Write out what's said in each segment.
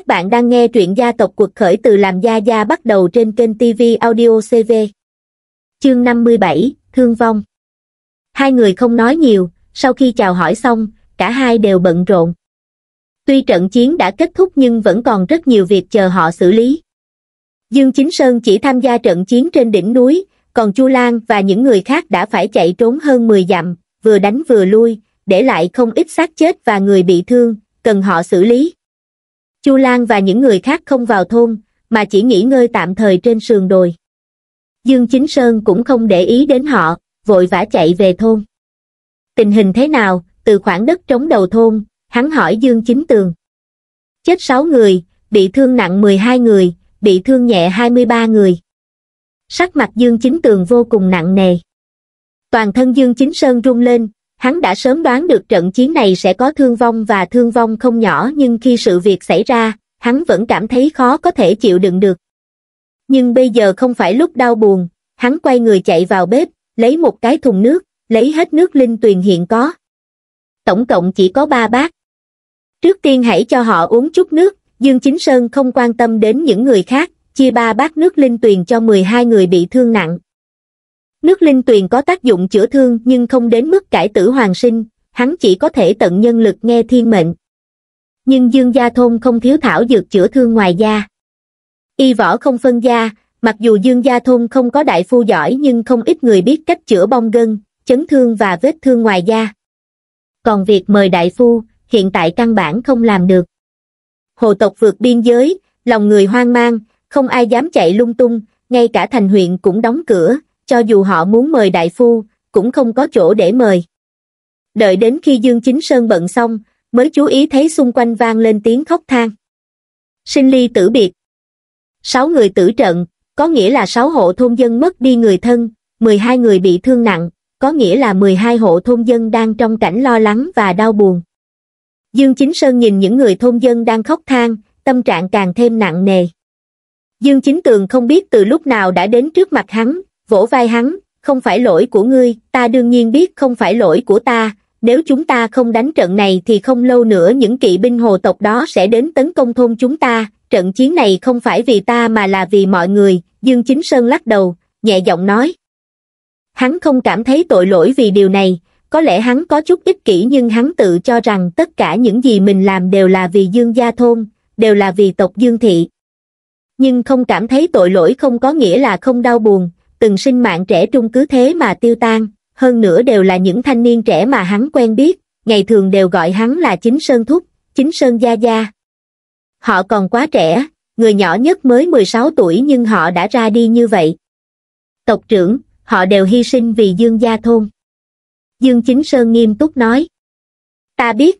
Các bạn đang nghe truyện gia tộc cuộc khởi từ làm gia gia bắt đầu trên kênh TV Audio CV. Chương 57, Thương vong. Hai người không nói nhiều, sau khi chào hỏi xong, cả hai đều bận rộn. Tuy trận chiến đã kết thúc nhưng vẫn còn rất nhiều việc chờ họ xử lý. Dương Chính Sơn chỉ tham gia trận chiến trên đỉnh núi, còn Chu Lan và những người khác đã phải chạy trốn hơn 10 dặm, vừa đánh vừa lui, để lại không ít xác chết và người bị thương, cần họ xử lý. Chu Lan và những người khác không vào thôn, mà chỉ nghỉ ngơi tạm thời trên sườn đồi. Dương Chính Sơn cũng không để ý đến họ, vội vã chạy về thôn. Tình hình thế nào, từ khoảng đất trống đầu thôn, hắn hỏi Dương Chính Tường. Chết 6 người, bị thương nặng 12 người, bị thương nhẹ 23 người. Sắc mặt Dương Chính Tường vô cùng nặng nề. Toàn thân Dương Chính Sơn rung lên, Hắn đã sớm đoán được trận chiến này sẽ có thương vong và thương vong không nhỏ nhưng khi sự việc xảy ra, hắn vẫn cảm thấy khó có thể chịu đựng được. Nhưng bây giờ không phải lúc đau buồn, hắn quay người chạy vào bếp, lấy một cái thùng nước, lấy hết nước linh tuyền hiện có. Tổng cộng chỉ có ba bát. Trước tiên hãy cho họ uống chút nước, Dương Chính Sơn không quan tâm đến những người khác, chia ba bát nước linh tuyền cho 12 người bị thương nặng. Nước linh tuyền có tác dụng chữa thương nhưng không đến mức cải tử hoàn sinh, hắn chỉ có thể tận nhân lực nghe thiên mệnh. Nhưng dương gia thôn không thiếu thảo dược chữa thương ngoài da. Y võ không phân gia, mặc dù dương gia thôn không có đại phu giỏi nhưng không ít người biết cách chữa bong gân, chấn thương và vết thương ngoài da. Còn việc mời đại phu, hiện tại căn bản không làm được. Hồ tộc vượt biên giới, lòng người hoang mang, không ai dám chạy lung tung, ngay cả thành huyện cũng đóng cửa, cho dù họ muốn mời đại phu, cũng không có chỗ để mời. Đợi đến khi Dương Chính Sơn bận xong, mới chú ý thấy xung quanh vang lên tiếng khóc than. Sinh ly tử biệt. Sáu người tử trận, có nghĩa là sáu hộ thôn dân mất đi người thân, 12 người bị thương nặng, có nghĩa là 12 hộ thôn dân đang trong cảnh lo lắng và đau buồn. Dương Chính Sơn nhìn những người thôn dân đang khóc than, tâm trạng càng thêm nặng nề. Dương Chính Tường không biết từ lúc nào đã đến trước mặt hắn, vỗ vai hắn, không phải lỗi của ngươi, ta đương nhiên biết không phải lỗi của ta, nếu chúng ta không đánh trận này thì không lâu nữa những kỵ binh hồ tộc đó sẽ đến tấn công thôn chúng ta, trận chiến này không phải vì ta mà là vì mọi người, Dương Chính Sơn lắc đầu, nhẹ giọng nói. Hắn không cảm thấy tội lỗi vì điều này, có lẽ hắn có chút ích kỷ nhưng hắn tự cho rằng tất cả những gì mình làm đều là vì Dương gia thôn, đều là vì tộc Dương thị. Nhưng không cảm thấy tội lỗi không có nghĩa là không đau buồn, từng sinh mạng trẻ trung cứ thế mà tiêu tan, hơn nữa đều là những thanh niên trẻ mà hắn quen biết, ngày thường đều gọi hắn là Chính Sơn Thúc, Chính Sơn Gia Gia. Họ còn quá trẻ, người nhỏ nhất mới 16 tuổi nhưng họ đã ra đi như vậy. Tộc trưởng, họ đều hy sinh vì Dương Gia Thôn. Dương Chính Sơn nghiêm túc nói. Ta biết.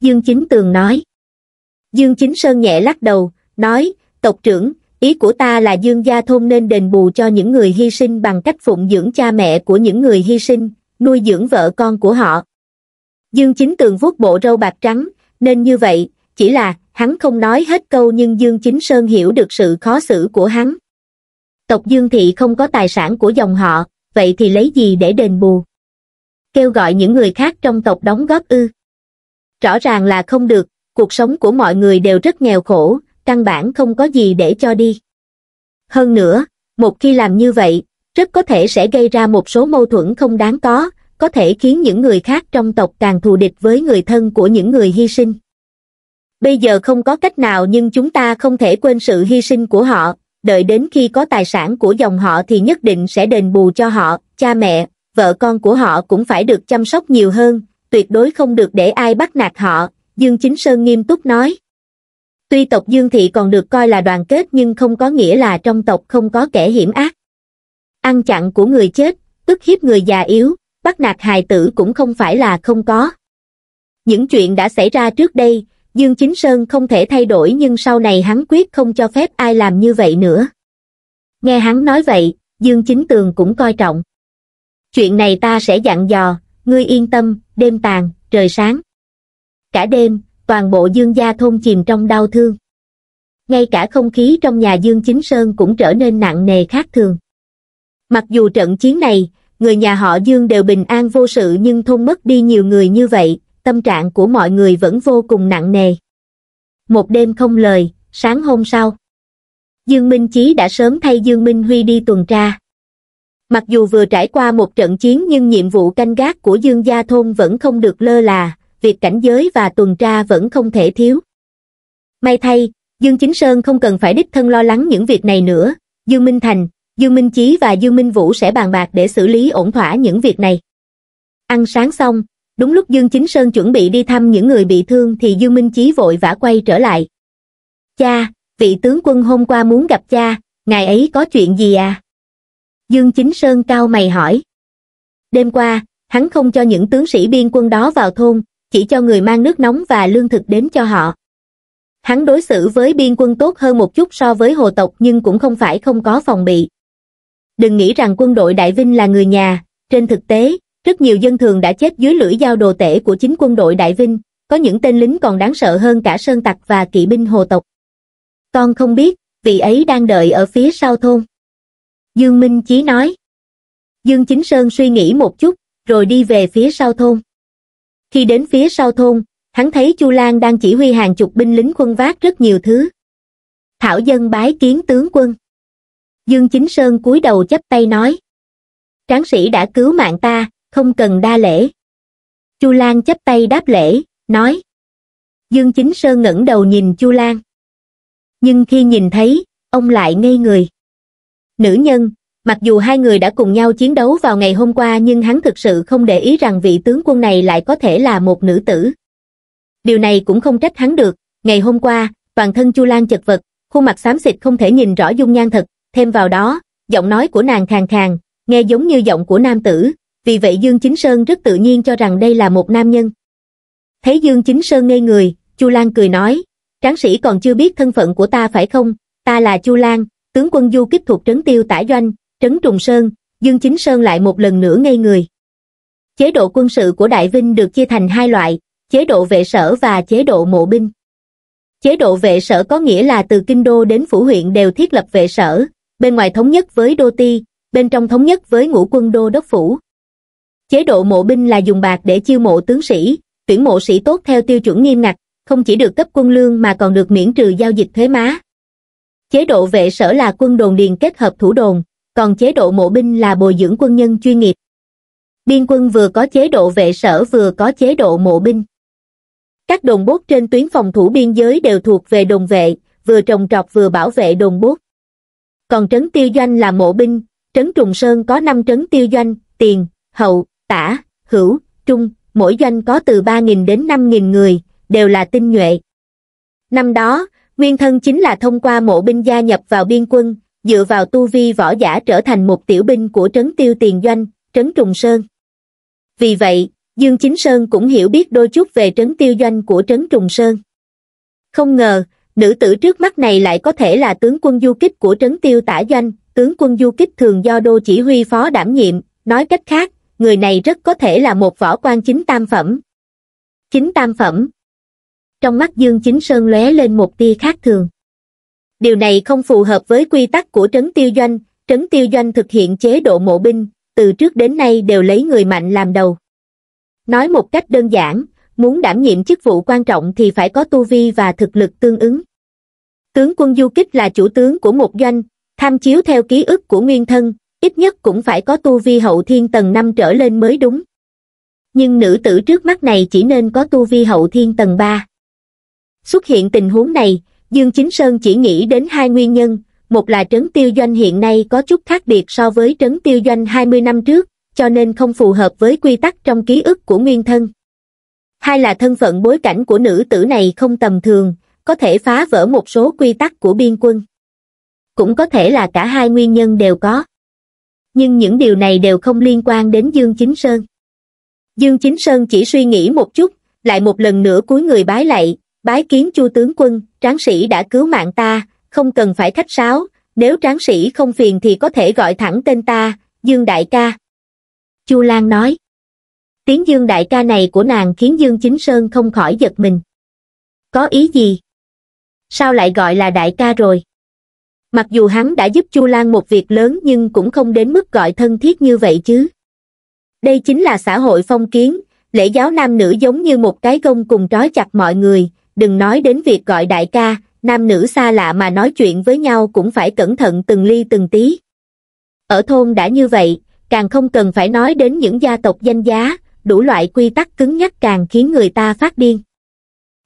Dương Chính Tường nói. Dương Chính Sơn nhẹ lắc đầu, nói, tộc trưởng, ý của ta là dương gia thôn nên đền bù cho những người hy sinh bằng cách phụng dưỡng cha mẹ của những người hy sinh nuôi dưỡng vợ con của họ dương chính tường vuốt bộ râu bạc trắng nên như vậy chỉ là hắn không nói hết câu nhưng dương chính sơn hiểu được sự khó xử của hắn tộc dương thị không có tài sản của dòng họ vậy thì lấy gì để đền bù kêu gọi những người khác trong tộc đóng góp ư rõ ràng là không được cuộc sống của mọi người đều rất nghèo khổ căn bản không có gì để cho đi. Hơn nữa, một khi làm như vậy, rất có thể sẽ gây ra một số mâu thuẫn không đáng có, có thể khiến những người khác trong tộc càng thù địch với người thân của những người hy sinh. Bây giờ không có cách nào nhưng chúng ta không thể quên sự hy sinh của họ, đợi đến khi có tài sản của dòng họ thì nhất định sẽ đền bù cho họ, cha mẹ, vợ con của họ cũng phải được chăm sóc nhiều hơn, tuyệt đối không được để ai bắt nạt họ, Dương Chính Sơn nghiêm túc nói. Tuy tộc Dương Thị còn được coi là đoàn kết nhưng không có nghĩa là trong tộc không có kẻ hiểm ác. Ăn chặn của người chết, ức hiếp người già yếu, bắt nạt hài tử cũng không phải là không có. Những chuyện đã xảy ra trước đây, Dương Chính Sơn không thể thay đổi nhưng sau này hắn quyết không cho phép ai làm như vậy nữa. Nghe hắn nói vậy, Dương Chính Tường cũng coi trọng. Chuyện này ta sẽ dặn dò, ngươi yên tâm, đêm tàn, trời sáng. Cả đêm, toàn bộ dương gia thôn chìm trong đau thương. Ngay cả không khí trong nhà Dương Chính Sơn cũng trở nên nặng nề khác thường. Mặc dù trận chiến này, người nhà họ Dương đều bình an vô sự nhưng thôn mất đi nhiều người như vậy, tâm trạng của mọi người vẫn vô cùng nặng nề. Một đêm không lời, sáng hôm sau. Dương Minh Chí đã sớm thay Dương Minh Huy đi tuần tra. Mặc dù vừa trải qua một trận chiến nhưng nhiệm vụ canh gác của Dương Gia Thôn vẫn không được lơ là, việc cảnh giới và tuần tra vẫn không thể thiếu. May thay, Dương Chính Sơn không cần phải đích thân lo lắng những việc này nữa, Dương Minh Thành, Dương Minh Chí và Dương Minh Vũ sẽ bàn bạc để xử lý ổn thỏa những việc này. Ăn sáng xong, đúng lúc Dương Chính Sơn chuẩn bị đi thăm những người bị thương thì Dương Minh Chí vội vã quay trở lại. Cha, vị tướng quân hôm qua muốn gặp cha, ngài ấy có chuyện gì à? Dương Chính Sơn cao mày hỏi. Đêm qua, hắn không cho những tướng sĩ biên quân đó vào thôn, chỉ cho người mang nước nóng và lương thực đến cho họ. Hắn đối xử với biên quân tốt hơn một chút so với hồ tộc nhưng cũng không phải không có phòng bị. Đừng nghĩ rằng quân đội Đại Vinh là người nhà, trên thực tế, rất nhiều dân thường đã chết dưới lưỡi dao đồ tể của chính quân đội Đại Vinh, có những tên lính còn đáng sợ hơn cả sơn tặc và kỵ binh hồ tộc. Con không biết, vị ấy đang đợi ở phía sau thôn. Dương Minh Chí nói. Dương Chính Sơn suy nghĩ một chút, rồi đi về phía sau thôn khi đến phía sau thôn hắn thấy chu lan đang chỉ huy hàng chục binh lính quân vác rất nhiều thứ thảo dân bái kiến tướng quân dương chính sơn cúi đầu chắp tay nói tráng sĩ đã cứu mạng ta không cần đa lễ chu lan chắp tay đáp lễ nói dương chính sơn ngẩng đầu nhìn chu lan nhưng khi nhìn thấy ông lại ngây người nữ nhân mặc dù hai người đã cùng nhau chiến đấu vào ngày hôm qua nhưng hắn thực sự không để ý rằng vị tướng quân này lại có thể là một nữ tử điều này cũng không trách hắn được ngày hôm qua toàn thân chu lan chật vật khuôn mặt xám xịt không thể nhìn rõ dung nhan thật thêm vào đó giọng nói của nàng khàn khàn nghe giống như giọng của nam tử vì vậy dương chính sơn rất tự nhiên cho rằng đây là một nam nhân thấy dương chính sơn ngây người chu lan cười nói tráng sĩ còn chưa biết thân phận của ta phải không ta là chu lan tướng quân du kích thuộc trấn tiêu tả doanh trấn Trùng Sơn, Dương Chính Sơn lại một lần nữa ngây người. Chế độ quân sự của Đại Vinh được chia thành hai loại, chế độ vệ sở và chế độ mộ binh. Chế độ vệ sở có nghĩa là từ kinh đô đến phủ huyện đều thiết lập vệ sở, bên ngoài thống nhất với đô ti, bên trong thống nhất với ngũ quân đô đốc phủ. Chế độ mộ binh là dùng bạc để chiêu mộ tướng sĩ, tuyển mộ sĩ tốt theo tiêu chuẩn nghiêm ngặt, không chỉ được cấp quân lương mà còn được miễn trừ giao dịch thuế má. Chế độ vệ sở là quân đồn điền kết hợp thủ đồn, còn chế độ mộ binh là bồi dưỡng quân nhân chuyên nghiệp. Biên quân vừa có chế độ vệ sở vừa có chế độ mộ binh. Các đồn bốt trên tuyến phòng thủ biên giới đều thuộc về đồn vệ, vừa trồng trọt vừa bảo vệ đồn bốt. Còn trấn tiêu doanh là mộ binh, trấn Trùng Sơn có 5 trấn tiêu doanh, tiền, hậu, tả, hữu, trung, mỗi doanh có từ 3.000 đến 5.000 người, đều là tinh nhuệ. Năm đó, nguyên thân chính là thông qua mộ binh gia nhập vào biên quân, dựa vào tu vi võ giả trở thành một tiểu binh của trấn tiêu tiền doanh, trấn trùng sơn. Vì vậy, Dương Chính Sơn cũng hiểu biết đôi chút về trấn tiêu doanh của trấn trùng sơn. Không ngờ, nữ tử trước mắt này lại có thể là tướng quân du kích của trấn tiêu tả doanh, tướng quân du kích thường do đô chỉ huy phó đảm nhiệm, nói cách khác, người này rất có thể là một võ quan chính tam phẩm. Chính tam phẩm. Trong mắt Dương Chính Sơn lóe lên một tia khác thường điều này không phù hợp với quy tắc của trấn tiêu doanh trấn tiêu doanh thực hiện chế độ mộ binh từ trước đến nay đều lấy người mạnh làm đầu nói một cách đơn giản muốn đảm nhiệm chức vụ quan trọng thì phải có tu vi và thực lực tương ứng tướng quân du kích là chủ tướng của một doanh tham chiếu theo ký ức của nguyên thân ít nhất cũng phải có tu vi hậu thiên tầng năm trở lên mới đúng nhưng nữ tử trước mắt này chỉ nên có tu vi hậu thiên tầng ba xuất hiện tình huống này Dương Chính Sơn chỉ nghĩ đến hai nguyên nhân, một là trấn tiêu doanh hiện nay có chút khác biệt so với trấn tiêu doanh 20 năm trước, cho nên không phù hợp với quy tắc trong ký ức của nguyên thân. Hai là thân phận bối cảnh của nữ tử này không tầm thường, có thể phá vỡ một số quy tắc của biên quân. Cũng có thể là cả hai nguyên nhân đều có. Nhưng những điều này đều không liên quan đến Dương Chính Sơn. Dương Chính Sơn chỉ suy nghĩ một chút, lại một lần nữa cúi người bái lạy, bái kiến chu tướng quân tráng sĩ đã cứu mạng ta không cần phải khách sáo nếu tráng sĩ không phiền thì có thể gọi thẳng tên ta dương đại ca chu lan nói tiếng dương đại ca này của nàng khiến dương chính sơn không khỏi giật mình có ý gì sao lại gọi là đại ca rồi mặc dù hắn đã giúp chu lan một việc lớn nhưng cũng không đến mức gọi thân thiết như vậy chứ đây chính là xã hội phong kiến lễ giáo nam nữ giống như một cái gông cùng trói chặt mọi người đừng nói đến việc gọi đại ca, nam nữ xa lạ mà nói chuyện với nhau cũng phải cẩn thận từng ly từng tí. Ở thôn đã như vậy, càng không cần phải nói đến những gia tộc danh giá, đủ loại quy tắc cứng nhắc càng khiến người ta phát điên.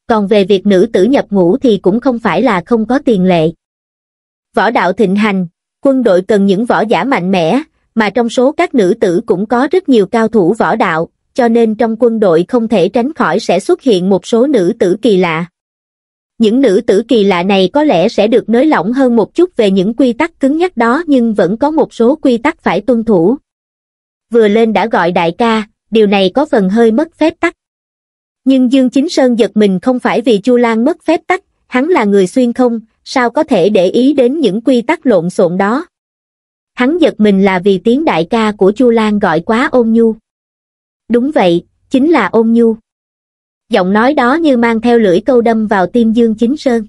Còn về việc nữ tử nhập ngũ thì cũng không phải là không có tiền lệ. Võ đạo thịnh hành, quân đội cần những võ giả mạnh mẽ, mà trong số các nữ tử cũng có rất nhiều cao thủ võ đạo, cho nên trong quân đội không thể tránh khỏi sẽ xuất hiện một số nữ tử kỳ lạ. Những nữ tử kỳ lạ này có lẽ sẽ được nới lỏng hơn một chút về những quy tắc cứng nhắc đó nhưng vẫn có một số quy tắc phải tuân thủ. Vừa lên đã gọi đại ca, điều này có phần hơi mất phép tắc. Nhưng Dương Chính Sơn giật mình không phải vì Chu Lan mất phép tắc, hắn là người xuyên không, sao có thể để ý đến những quy tắc lộn xộn đó. Hắn giật mình là vì tiếng đại ca của Chu Lan gọi quá ôn nhu đúng vậy, chính là ôn nhu. Giọng nói đó như mang theo lưỡi câu đâm vào tim Dương Chính Sơn.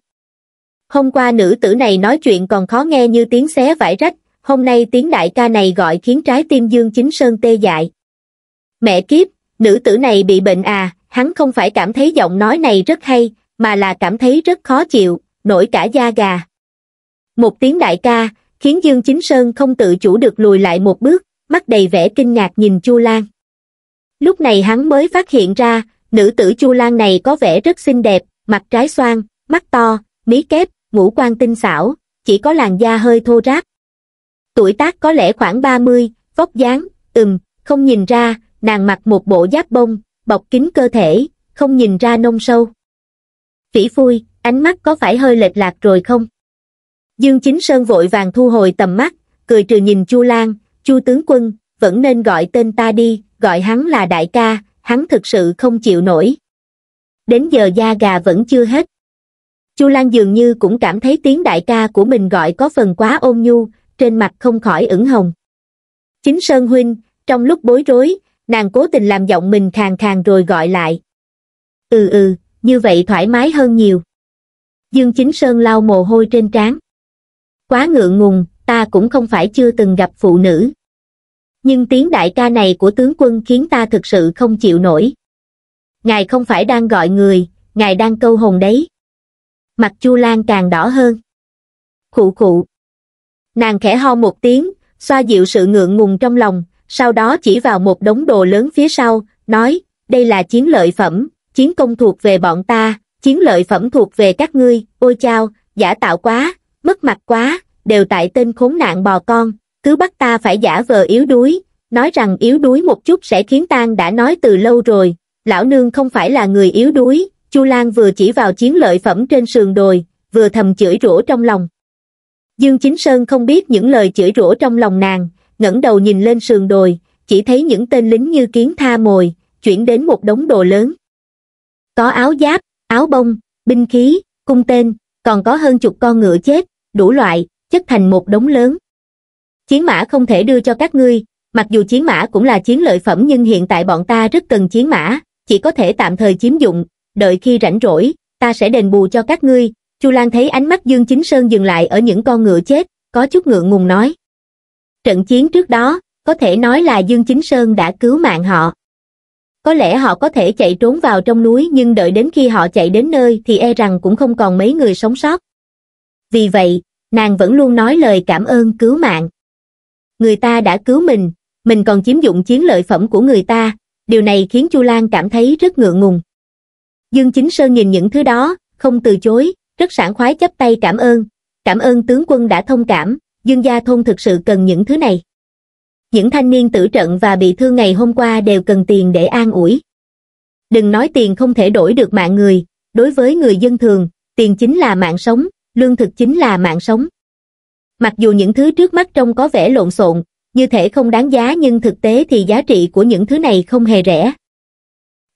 Hôm qua nữ tử này nói chuyện còn khó nghe như tiếng xé vải rách, hôm nay tiếng đại ca này gọi khiến trái tim Dương Chính Sơn tê dại. Mẹ kiếp, nữ tử này bị bệnh à, hắn không phải cảm thấy giọng nói này rất hay, mà là cảm thấy rất khó chịu, nổi cả da gà. Một tiếng đại ca, khiến Dương Chính Sơn không tự chủ được lùi lại một bước, mắt đầy vẻ kinh ngạc nhìn Chu Lan. Lúc này hắn mới phát hiện ra, nữ tử Chu Lan này có vẻ rất xinh đẹp, mặt trái xoan, mắt to, mí kép, ngũ quan tinh xảo, chỉ có làn da hơi thô ráp. Tuổi tác có lẽ khoảng 30, vóc dáng, ừm, không nhìn ra, nàng mặc một bộ giáp bông, bọc kín cơ thể, không nhìn ra nông sâu. Phỉ phui, ánh mắt có phải hơi lệch lạc rồi không? Dương Chính Sơn vội vàng thu hồi tầm mắt, cười trừ nhìn Chu Lan, Chu tướng quân, vẫn nên gọi tên ta đi, gọi hắn là đại ca, hắn thực sự không chịu nổi. Đến giờ da gà vẫn chưa hết. Chu Lan dường như cũng cảm thấy tiếng đại ca của mình gọi có phần quá ôn nhu, trên mặt không khỏi ửng hồng. Chính Sơn Huynh, trong lúc bối rối, nàng cố tình làm giọng mình khàn khàn rồi gọi lại. Ừ ừ, như vậy thoải mái hơn nhiều. Dương Chính Sơn lau mồ hôi trên trán. Quá ngượng ngùng, ta cũng không phải chưa từng gặp phụ nữ nhưng tiếng đại ca này của tướng quân khiến ta thực sự không chịu nổi. Ngài không phải đang gọi người, ngài đang câu hồn đấy. Mặt Chu Lan càng đỏ hơn. Khụ khụ. Nàng khẽ ho một tiếng, xoa dịu sự ngượng ngùng trong lòng, sau đó chỉ vào một đống đồ lớn phía sau, nói, đây là chiến lợi phẩm, chiến công thuộc về bọn ta, chiến lợi phẩm thuộc về các ngươi, ôi chao, giả tạo quá, mất mặt quá, đều tại tên khốn nạn bò con, cứ bắt ta phải giả vờ yếu đuối nói rằng yếu đuối một chút sẽ khiến tan đã nói từ lâu rồi lão nương không phải là người yếu đuối chu lan vừa chỉ vào chiến lợi phẩm trên sườn đồi vừa thầm chửi rủa trong lòng dương chính sơn không biết những lời chửi rủa trong lòng nàng ngẩng đầu nhìn lên sườn đồi chỉ thấy những tên lính như kiến tha mồi chuyển đến một đống đồ lớn có áo giáp áo bông binh khí cung tên còn có hơn chục con ngựa chết đủ loại chất thành một đống lớn Chiến mã không thể đưa cho các ngươi, mặc dù chiến mã cũng là chiến lợi phẩm nhưng hiện tại bọn ta rất cần chiến mã, chỉ có thể tạm thời chiếm dụng, đợi khi rảnh rỗi, ta sẽ đền bù cho các ngươi. Chu Lan thấy ánh mắt Dương Chính Sơn dừng lại ở những con ngựa chết, có chút ngượng ngùng nói. Trận chiến trước đó, có thể nói là Dương Chính Sơn đã cứu mạng họ. Có lẽ họ có thể chạy trốn vào trong núi nhưng đợi đến khi họ chạy đến nơi thì e rằng cũng không còn mấy người sống sót. Vì vậy, nàng vẫn luôn nói lời cảm ơn cứu mạng người ta đã cứu mình, mình còn chiếm dụng chiến lợi phẩm của người ta, điều này khiến Chu Lan cảm thấy rất ngượng ngùng. Dương Chính Sơn nhìn những thứ đó, không từ chối, rất sảng khoái chấp tay cảm ơn, cảm ơn tướng quân đã thông cảm, Dương gia thôn thực sự cần những thứ này. Những thanh niên tử trận và bị thương ngày hôm qua đều cần tiền để an ủi. Đừng nói tiền không thể đổi được mạng người, đối với người dân thường, tiền chính là mạng sống, lương thực chính là mạng sống mặc dù những thứ trước mắt trông có vẻ lộn xộn như thể không đáng giá nhưng thực tế thì giá trị của những thứ này không hề rẻ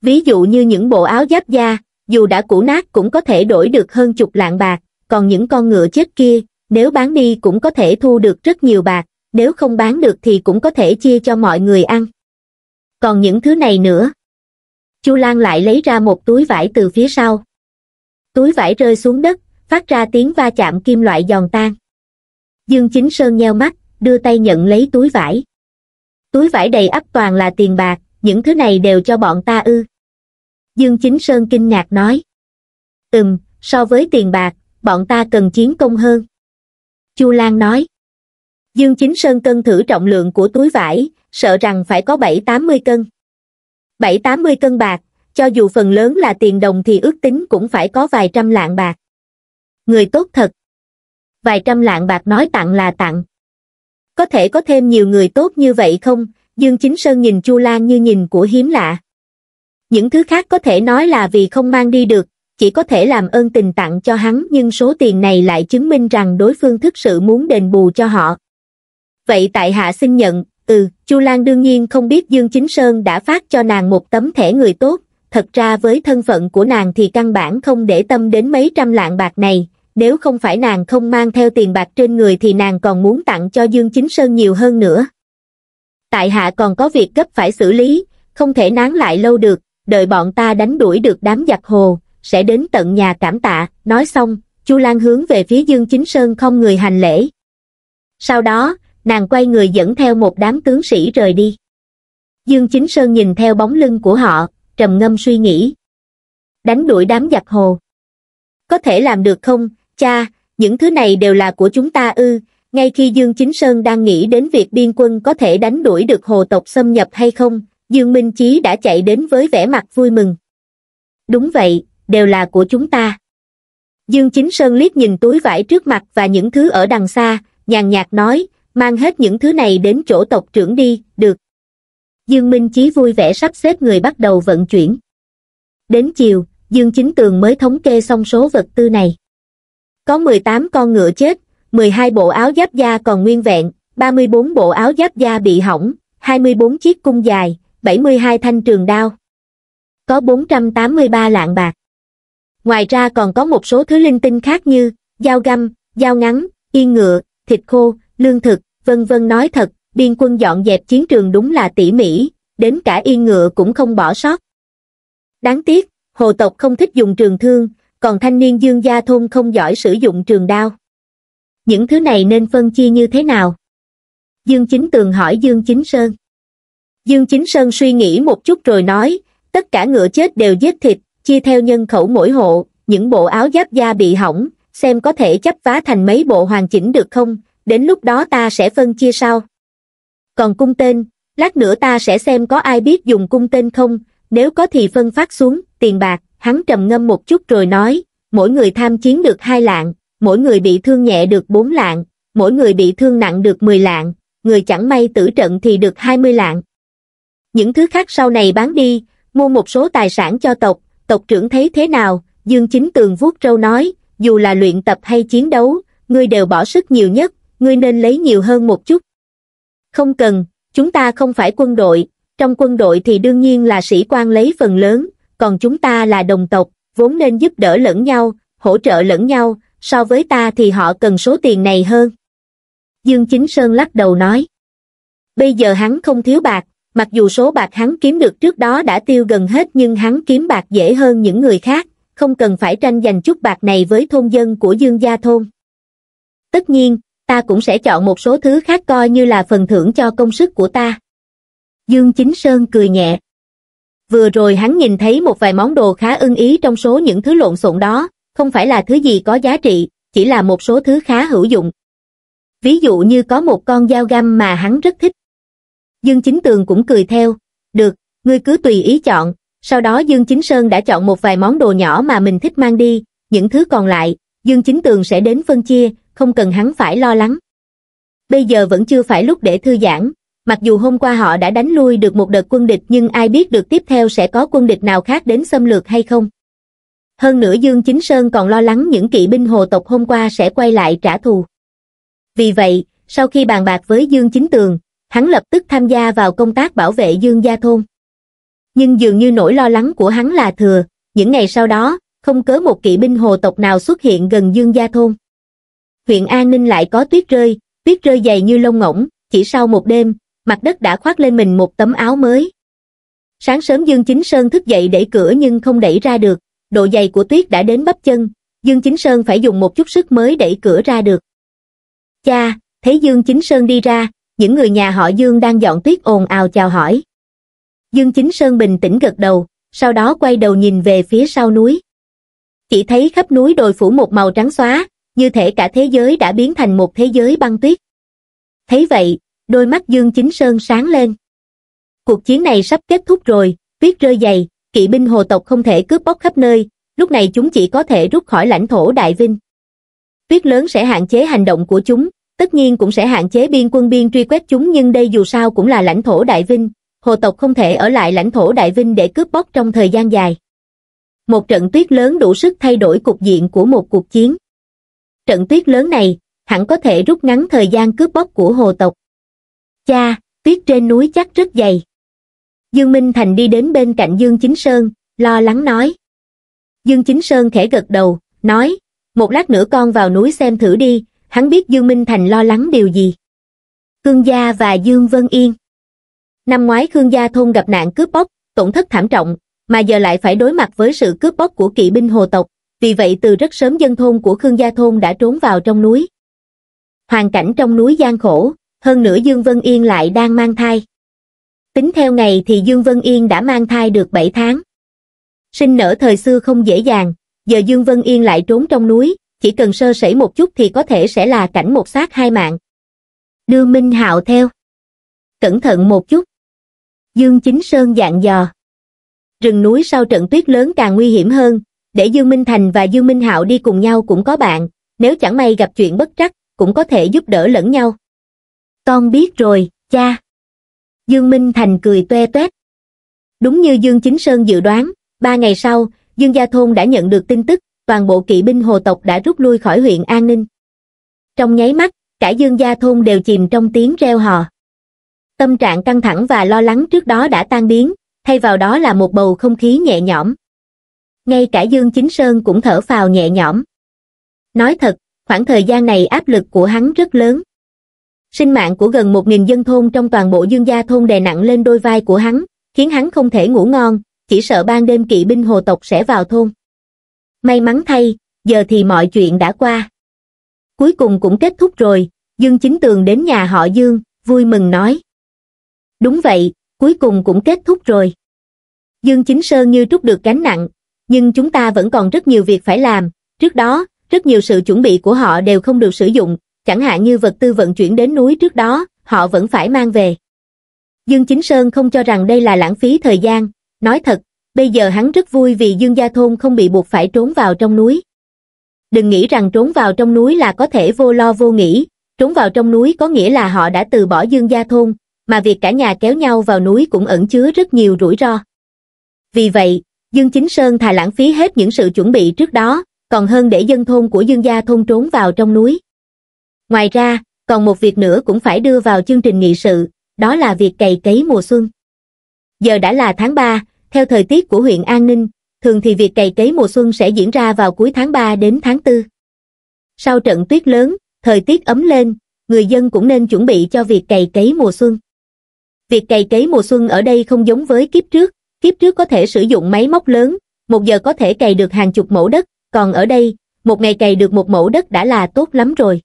ví dụ như những bộ áo giáp da dù đã cũ nát cũng có thể đổi được hơn chục lạng bạc còn những con ngựa chết kia nếu bán đi cũng có thể thu được rất nhiều bạc nếu không bán được thì cũng có thể chia cho mọi người ăn còn những thứ này nữa chu lan lại lấy ra một túi vải từ phía sau túi vải rơi xuống đất phát ra tiếng va chạm kim loại giòn tan dương chính sơn nheo mắt đưa tay nhận lấy túi vải túi vải đầy ắp toàn là tiền bạc những thứ này đều cho bọn ta ư dương chính sơn kinh ngạc nói ừm so với tiền bạc bọn ta cần chiến công hơn chu lan nói dương chính sơn cân thử trọng lượng của túi vải sợ rằng phải có bảy tám mươi cân bảy tám mươi cân bạc cho dù phần lớn là tiền đồng thì ước tính cũng phải có vài trăm lạng bạc người tốt thật vài trăm lạng bạc nói tặng là tặng. Có thể có thêm nhiều người tốt như vậy không? Dương Chính Sơn nhìn Chu Lan như nhìn của hiếm lạ. Những thứ khác có thể nói là vì không mang đi được, chỉ có thể làm ơn tình tặng cho hắn nhưng số tiền này lại chứng minh rằng đối phương thực sự muốn đền bù cho họ. Vậy tại hạ xin nhận, ừ, Chu Lan đương nhiên không biết Dương Chính Sơn đã phát cho nàng một tấm thẻ người tốt, thật ra với thân phận của nàng thì căn bản không để tâm đến mấy trăm lạng bạc này, nếu không phải nàng không mang theo tiền bạc trên người thì nàng còn muốn tặng cho Dương Chính Sơn nhiều hơn nữa. Tại hạ còn có việc gấp phải xử lý, không thể nán lại lâu được, đợi bọn ta đánh đuổi được đám giặc hồ, sẽ đến tận nhà cảm tạ, nói xong, Chu Lan hướng về phía Dương Chính Sơn không người hành lễ. Sau đó, nàng quay người dẫn theo một đám tướng sĩ rời đi. Dương Chính Sơn nhìn theo bóng lưng của họ, trầm ngâm suy nghĩ. Đánh đuổi đám giặc hồ. Có thể làm được không, cha những thứ này đều là của chúng ta ư ngay khi dương chính sơn đang nghĩ đến việc biên quân có thể đánh đuổi được hồ tộc xâm nhập hay không dương minh chí đã chạy đến với vẻ mặt vui mừng đúng vậy đều là của chúng ta dương chính sơn liếc nhìn túi vải trước mặt và những thứ ở đằng xa nhàn nhạt nói mang hết những thứ này đến chỗ tộc trưởng đi được dương minh chí vui vẻ sắp xếp người bắt đầu vận chuyển đến chiều dương chính tường mới thống kê xong số vật tư này có mười tám con ngựa chết mười hai bộ áo giáp da còn nguyên vẹn ba mươi bốn bộ áo giáp da bị hỏng hai mươi bốn chiếc cung dài bảy mươi hai thanh trường đao có bốn trăm tám mươi ba lạng bạc ngoài ra còn có một số thứ linh tinh khác như dao găm dao ngắn yên ngựa thịt khô lương thực vân vân nói thật biên quân dọn dẹp chiến trường đúng là tỉ mỉ đến cả yên ngựa cũng không bỏ sót đáng tiếc hồ tộc không thích dùng trường thương còn thanh niên dương gia thôn không giỏi sử dụng trường đao. Những thứ này nên phân chia như thế nào? Dương Chính Tường hỏi Dương Chính Sơn. Dương Chính Sơn suy nghĩ một chút rồi nói, tất cả ngựa chết đều giết thịt, chia theo nhân khẩu mỗi hộ, những bộ áo giáp da bị hỏng, xem có thể chấp vá thành mấy bộ hoàn chỉnh được không, đến lúc đó ta sẽ phân chia sau. Còn cung tên, lát nữa ta sẽ xem có ai biết dùng cung tên không, nếu có thì phân phát xuống, tiền bạc, hắn trầm ngâm một chút rồi nói, mỗi người tham chiến được hai lạng, mỗi người bị thương nhẹ được bốn lạng, mỗi người bị thương nặng được 10 lạng, người chẳng may tử trận thì được 20 lạng. Những thứ khác sau này bán đi, mua một số tài sản cho tộc, tộc trưởng thấy thế nào, Dương Chính Tường vuốt râu nói, dù là luyện tập hay chiến đấu, ngươi đều bỏ sức nhiều nhất, ngươi nên lấy nhiều hơn một chút. Không cần, chúng ta không phải quân đội, trong quân đội thì đương nhiên là sĩ quan lấy phần lớn, còn chúng ta là đồng tộc, vốn nên giúp đỡ lẫn nhau, hỗ trợ lẫn nhau, so với ta thì họ cần số tiền này hơn. Dương Chính Sơn lắc đầu nói. Bây giờ hắn không thiếu bạc, mặc dù số bạc hắn kiếm được trước đó đã tiêu gần hết nhưng hắn kiếm bạc dễ hơn những người khác, không cần phải tranh giành chút bạc này với thôn dân của Dương Gia Thôn. Tất nhiên, ta cũng sẽ chọn một số thứ khác coi như là phần thưởng cho công sức của ta. Dương Chính Sơn cười nhẹ. Vừa rồi hắn nhìn thấy một vài món đồ khá ưng ý trong số những thứ lộn xộn đó, không phải là thứ gì có giá trị, chỉ là một số thứ khá hữu dụng. Ví dụ như có một con dao găm mà hắn rất thích. Dương Chính Tường cũng cười theo, được, ngươi cứ tùy ý chọn, sau đó Dương Chính Sơn đã chọn một vài món đồ nhỏ mà mình thích mang đi, những thứ còn lại, Dương Chính Tường sẽ đến phân chia, không cần hắn phải lo lắng. Bây giờ vẫn chưa phải lúc để thư giãn, mặc dù hôm qua họ đã đánh lui được một đợt quân địch nhưng ai biết được tiếp theo sẽ có quân địch nào khác đến xâm lược hay không. Hơn nữa Dương Chính Sơn còn lo lắng những kỵ binh hồ tộc hôm qua sẽ quay lại trả thù. Vì vậy, sau khi bàn bạc với Dương Chính Tường, hắn lập tức tham gia vào công tác bảo vệ Dương Gia Thôn. Nhưng dường như nỗi lo lắng của hắn là thừa, những ngày sau đó, không cớ một kỵ binh hồ tộc nào xuất hiện gần Dương Gia Thôn. Huyện An Ninh lại có tuyết rơi, tuyết rơi dày như lông ngỗng, chỉ sau một đêm, mặt đất đã khoác lên mình một tấm áo mới. Sáng sớm Dương Chính Sơn thức dậy đẩy cửa nhưng không đẩy ra được, độ dày của tuyết đã đến bắp chân, Dương Chính Sơn phải dùng một chút sức mới đẩy cửa ra được. Cha, thấy Dương Chính Sơn đi ra, những người nhà họ Dương đang dọn tuyết ồn ào chào hỏi. Dương Chính Sơn bình tĩnh gật đầu, sau đó quay đầu nhìn về phía sau núi. Chỉ thấy khắp núi đồi phủ một màu trắng xóa, như thể cả thế giới đã biến thành một thế giới băng tuyết. Thấy vậy, đôi mắt Dương Chính Sơn sáng lên. Cuộc chiến này sắp kết thúc rồi, tuyết rơi dày, kỵ binh hồ tộc không thể cướp bóc khắp nơi, lúc này chúng chỉ có thể rút khỏi lãnh thổ Đại Vinh. Tuyết lớn sẽ hạn chế hành động của chúng, tất nhiên cũng sẽ hạn chế biên quân biên truy quét chúng nhưng đây dù sao cũng là lãnh thổ Đại Vinh, hồ tộc không thể ở lại lãnh thổ Đại Vinh để cướp bóc trong thời gian dài. Một trận tuyết lớn đủ sức thay đổi cục diện của một cuộc chiến. Trận tuyết lớn này, hẳn có thể rút ngắn thời gian cướp bóc của hồ tộc. Cha, tuyết trên núi chắc rất dày. Dương Minh Thành đi đến bên cạnh Dương Chính Sơn, lo lắng nói. Dương Chính Sơn khẽ gật đầu, nói, một lát nữa con vào núi xem thử đi, hắn biết Dương Minh Thành lo lắng điều gì. Khương Gia và Dương Vân Yên Năm ngoái Khương Gia thôn gặp nạn cướp bóc, tổn thất thảm trọng, mà giờ lại phải đối mặt với sự cướp bóc của kỵ binh hồ tộc, vì vậy từ rất sớm dân thôn của Khương Gia thôn đã trốn vào trong núi. Hoàn cảnh trong núi gian khổ, hơn nữa Dương Vân Yên lại đang mang thai. Tính theo ngày thì Dương Vân Yên đã mang thai được 7 tháng. Sinh nở thời xưa không dễ dàng, giờ Dương Vân Yên lại trốn trong núi, chỉ cần sơ sẩy một chút thì có thể sẽ là cảnh một xác hai mạng. Đưa Minh Hạo theo. Cẩn thận một chút. Dương Chính Sơn dạng dò. Rừng núi sau trận tuyết lớn càng nguy hiểm hơn, để Dương Minh Thành và Dương Minh Hạo đi cùng nhau cũng có bạn, nếu chẳng may gặp chuyện bất trắc, cũng có thể giúp đỡ lẫn nhau. Con biết rồi, cha. Dương Minh Thành cười tuê tuét. Đúng như Dương Chính Sơn dự đoán, ba ngày sau, Dương Gia Thôn đã nhận được tin tức, toàn bộ kỵ binh hồ tộc đã rút lui khỏi huyện An Ninh. Trong nháy mắt, cả Dương Gia Thôn đều chìm trong tiếng reo hò. Tâm trạng căng thẳng và lo lắng trước đó đã tan biến, thay vào đó là một bầu không khí nhẹ nhõm. Ngay cả Dương Chính Sơn cũng thở phào nhẹ nhõm. Nói thật, khoảng thời gian này áp lực của hắn rất lớn. Sinh mạng của gần 1.000 dân thôn trong toàn bộ dương gia thôn đè nặng lên đôi vai của hắn, khiến hắn không thể ngủ ngon, chỉ sợ ban đêm kỵ binh hồ tộc sẽ vào thôn. May mắn thay, giờ thì mọi chuyện đã qua. Cuối cùng cũng kết thúc rồi, Dương Chính Tường đến nhà họ Dương, vui mừng nói. Đúng vậy, cuối cùng cũng kết thúc rồi. Dương Chính Sơn như trút được gánh nặng, nhưng chúng ta vẫn còn rất nhiều việc phải làm, trước đó, rất nhiều sự chuẩn bị của họ đều không được sử dụng, chẳng hạn như vật tư vận chuyển đến núi trước đó, họ vẫn phải mang về. Dương Chính Sơn không cho rằng đây là lãng phí thời gian, nói thật, bây giờ hắn rất vui vì Dương Gia Thôn không bị buộc phải trốn vào trong núi. Đừng nghĩ rằng trốn vào trong núi là có thể vô lo vô nghĩ, trốn vào trong núi có nghĩa là họ đã từ bỏ Dương Gia Thôn, mà việc cả nhà kéo nhau vào núi cũng ẩn chứa rất nhiều rủi ro. Vì vậy, Dương Chính Sơn thà lãng phí hết những sự chuẩn bị trước đó, còn hơn để dân thôn của Dương Gia Thôn trốn vào trong núi ngoài ra còn một việc nữa cũng phải đưa vào chương trình nghị sự đó là việc cày cấy mùa xuân giờ đã là tháng ba theo thời tiết của huyện an ninh thường thì việc cày cấy mùa xuân sẽ diễn ra vào cuối tháng ba đến tháng tư sau trận tuyết lớn thời tiết ấm lên người dân cũng nên chuẩn bị cho việc cày cấy mùa xuân việc cày cấy mùa xuân ở đây không giống với kiếp trước kiếp trước có thể sử dụng máy móc lớn một giờ có thể cày được hàng chục mẫu đất còn ở đây một ngày cày được một mẫu đất đã là tốt lắm rồi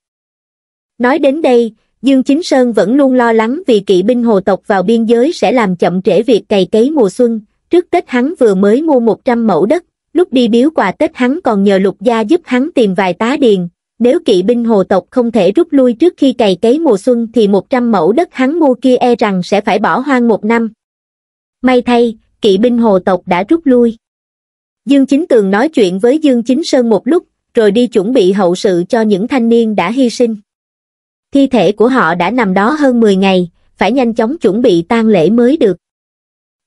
Nói đến đây, Dương Chính Sơn vẫn luôn lo lắng vì kỵ binh hồ tộc vào biên giới sẽ làm chậm trễ việc cày cấy mùa xuân. Trước Tết hắn vừa mới mua 100 mẫu đất, lúc đi biếu quà Tết hắn còn nhờ lục gia giúp hắn tìm vài tá điền. Nếu kỵ binh hồ tộc không thể rút lui trước khi cày cấy mùa xuân thì 100 mẫu đất hắn mua kia e rằng sẽ phải bỏ hoang một năm. May thay, kỵ binh hồ tộc đã rút lui. Dương Chính Tường nói chuyện với Dương Chính Sơn một lúc, rồi đi chuẩn bị hậu sự cho những thanh niên đã hy sinh. Thi thể của họ đã nằm đó hơn 10 ngày, phải nhanh chóng chuẩn bị tang lễ mới được.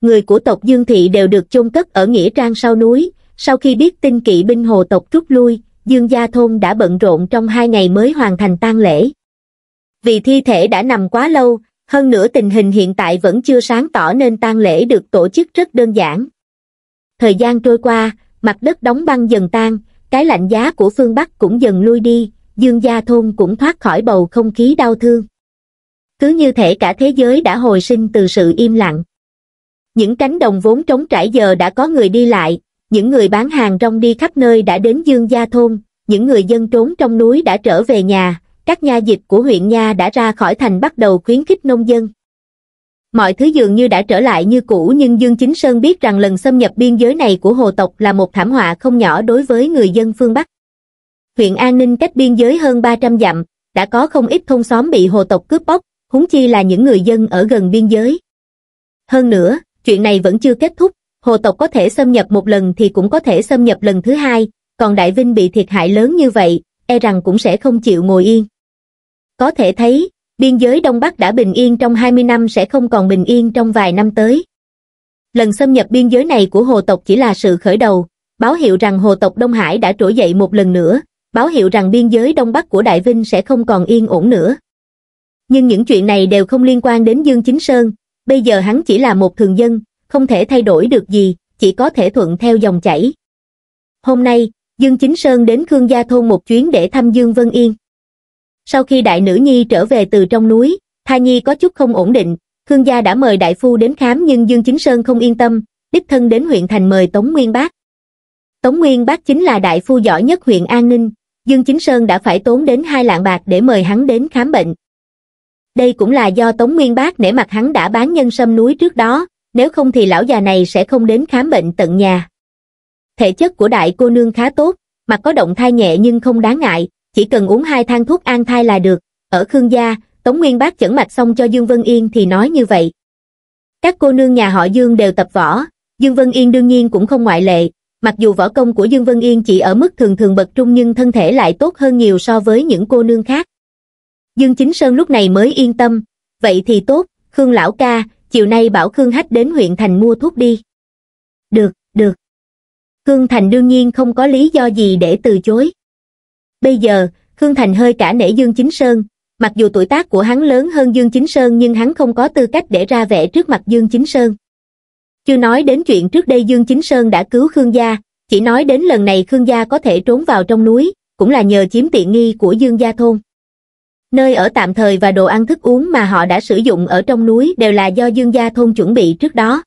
Người của tộc Dương Thị đều được chôn cất ở Nghĩa Trang sau núi, sau khi biết tin kỵ binh hồ tộc rút lui, Dương Gia Thôn đã bận rộn trong hai ngày mới hoàn thành tang lễ. Vì thi thể đã nằm quá lâu, hơn nữa tình hình hiện tại vẫn chưa sáng tỏ nên tang lễ được tổ chức rất đơn giản. Thời gian trôi qua, mặt đất đóng băng dần tan, cái lạnh giá của phương Bắc cũng dần lui đi, dương gia thôn cũng thoát khỏi bầu không khí đau thương. Cứ như thể cả thế giới đã hồi sinh từ sự im lặng. Những cánh đồng vốn trống trải giờ đã có người đi lại, những người bán hàng rong đi khắp nơi đã đến dương gia thôn, những người dân trốn trong núi đã trở về nhà, các nha dịch của huyện nha đã ra khỏi thành bắt đầu khuyến khích nông dân. Mọi thứ dường như đã trở lại như cũ nhưng Dương Chính Sơn biết rằng lần xâm nhập biên giới này của hồ tộc là một thảm họa không nhỏ đối với người dân phương Bắc huyện An Ninh cách biên giới hơn 300 dặm, đã có không ít thôn xóm bị hồ tộc cướp bóc, húng chi là những người dân ở gần biên giới. Hơn nữa, chuyện này vẫn chưa kết thúc, hồ tộc có thể xâm nhập một lần thì cũng có thể xâm nhập lần thứ hai, còn Đại Vinh bị thiệt hại lớn như vậy, e rằng cũng sẽ không chịu ngồi yên. Có thể thấy, biên giới Đông Bắc đã bình yên trong 20 năm sẽ không còn bình yên trong vài năm tới. Lần xâm nhập biên giới này của hồ tộc chỉ là sự khởi đầu, báo hiệu rằng hồ tộc Đông Hải đã trỗi dậy một lần nữa, báo hiệu rằng biên giới Đông Bắc của Đại Vinh sẽ không còn yên ổn nữa. Nhưng những chuyện này đều không liên quan đến Dương Chính Sơn, bây giờ hắn chỉ là một thường dân, không thể thay đổi được gì, chỉ có thể thuận theo dòng chảy. Hôm nay, Dương Chính Sơn đến Khương Gia Thôn một chuyến để thăm Dương Vân Yên. Sau khi đại nữ nhi trở về từ trong núi, thai Nhi có chút không ổn định, Khương Gia đã mời đại phu đến khám nhưng Dương Chính Sơn không yên tâm, đích thân đến huyện thành mời Tống Nguyên Bác. Tống Nguyên Bác chính là đại phu giỏi nhất huyện An Ninh, Dương Chính Sơn đã phải tốn đến hai lạng bạc để mời hắn đến khám bệnh. Đây cũng là do Tống Nguyên Bác nể mặt hắn đã bán nhân sâm núi trước đó, nếu không thì lão già này sẽ không đến khám bệnh tận nhà. Thể chất của đại cô nương khá tốt, mặt có động thai nhẹ nhưng không đáng ngại, chỉ cần uống hai thang thuốc an thai là được. Ở Khương gia, Tống Nguyên Bác chẩn mạch xong cho Dương Vân Yên thì nói như vậy. Các cô nương nhà họ Dương đều tập võ, Dương Vân Yên đương nhiên cũng không ngoại lệ, mặc dù võ công của Dương Vân Yên chỉ ở mức thường thường bậc trung nhưng thân thể lại tốt hơn nhiều so với những cô nương khác. Dương Chính Sơn lúc này mới yên tâm, vậy thì tốt, Khương Lão Ca, chiều nay bảo Khương Hách đến huyện thành mua thuốc đi. Được, được. Khương Thành đương nhiên không có lý do gì để từ chối. Bây giờ, Khương Thành hơi cả nể Dương Chính Sơn, mặc dù tuổi tác của hắn lớn hơn Dương Chính Sơn nhưng hắn không có tư cách để ra vẻ trước mặt Dương Chính Sơn. Chưa nói đến chuyện trước đây Dương Chính Sơn đã cứu Khương Gia, chỉ nói đến lần này Khương Gia có thể trốn vào trong núi, cũng là nhờ chiếm tiện nghi của Dương Gia Thôn. Nơi ở tạm thời và đồ ăn thức uống mà họ đã sử dụng ở trong núi đều là do Dương Gia Thôn chuẩn bị trước đó.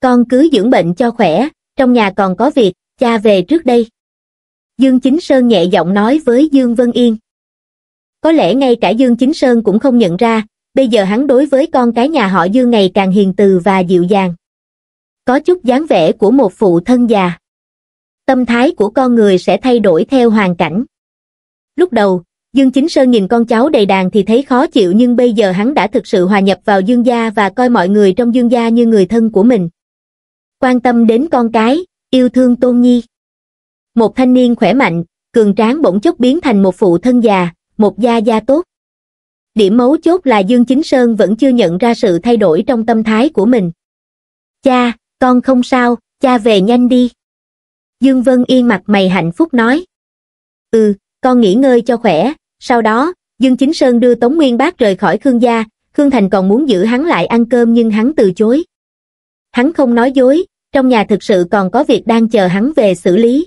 Con cứ dưỡng bệnh cho khỏe, trong nhà còn có việc, cha về trước đây. Dương Chính Sơn nhẹ giọng nói với Dương Vân Yên. Có lẽ ngay cả Dương Chính Sơn cũng không nhận ra, bây giờ hắn đối với con cái nhà họ Dương ngày càng hiền từ và dịu dàng có chút dáng vẻ của một phụ thân già. Tâm thái của con người sẽ thay đổi theo hoàn cảnh. Lúc đầu, Dương Chính Sơn nhìn con cháu đầy đàn thì thấy khó chịu nhưng bây giờ hắn đã thực sự hòa nhập vào Dương gia và coi mọi người trong Dương gia như người thân của mình. Quan tâm đến con cái, yêu thương tôn nhi. Một thanh niên khỏe mạnh, cường tráng bỗng chốc biến thành một phụ thân già, một gia gia tốt. Điểm mấu chốt là Dương Chính Sơn vẫn chưa nhận ra sự thay đổi trong tâm thái của mình. Cha, con không sao, cha về nhanh đi. Dương Vân Yên mặt mày hạnh phúc nói. Ừ, con nghỉ ngơi cho khỏe, sau đó, Dương Chính Sơn đưa Tống Nguyên Bác rời khỏi Khương gia, Khương Thành còn muốn giữ hắn lại ăn cơm nhưng hắn từ chối. Hắn không nói dối, trong nhà thực sự còn có việc đang chờ hắn về xử lý.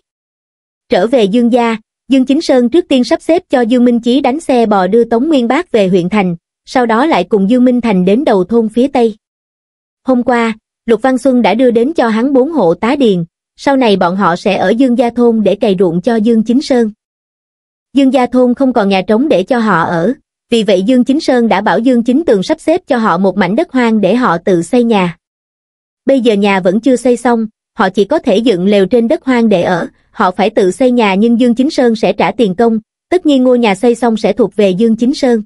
Trở về Dương gia, Dương Chính Sơn trước tiên sắp xếp cho Dương Minh Chí đánh xe bò đưa Tống Nguyên Bác về huyện thành, sau đó lại cùng Dương Minh Thành đến đầu thôn phía Tây. Hôm qua, Lục Văn Xuân đã đưa đến cho hắn bốn hộ tá điền, sau này bọn họ sẽ ở Dương Gia Thôn để cày ruộng cho Dương Chính Sơn. Dương Gia Thôn không còn nhà trống để cho họ ở, vì vậy Dương Chính Sơn đã bảo Dương Chính Tường sắp xếp cho họ một mảnh đất hoang để họ tự xây nhà. Bây giờ nhà vẫn chưa xây xong, họ chỉ có thể dựng lều trên đất hoang để ở, họ phải tự xây nhà nhưng Dương Chính Sơn sẽ trả tiền công, tất nhiên ngôi nhà xây xong sẽ thuộc về Dương Chính Sơn.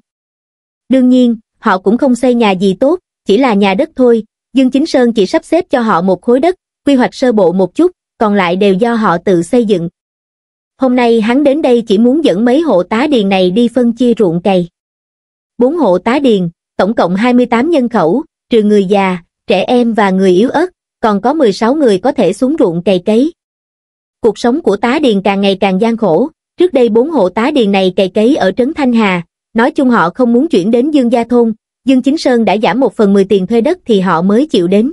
Đương nhiên, họ cũng không xây nhà gì tốt, chỉ là nhà đất thôi, Dương Chính Sơn chỉ sắp xếp cho họ một khối đất, quy hoạch sơ bộ một chút, còn lại đều do họ tự xây dựng. Hôm nay hắn đến đây chỉ muốn dẫn mấy hộ tá điền này đi phân chia ruộng cày. Bốn hộ tá điền, tổng cộng 28 nhân khẩu, trừ người già, trẻ em và người yếu ớt, còn có 16 người có thể xuống ruộng cày cấy. Cuộc sống của tá điền càng ngày càng gian khổ, trước đây bốn hộ tá điền này cày cấy ở Trấn Thanh Hà, nói chung họ không muốn chuyển đến Dương Gia Thôn, Dương Chính Sơn đã giảm một phần mười tiền thuê đất thì họ mới chịu đến.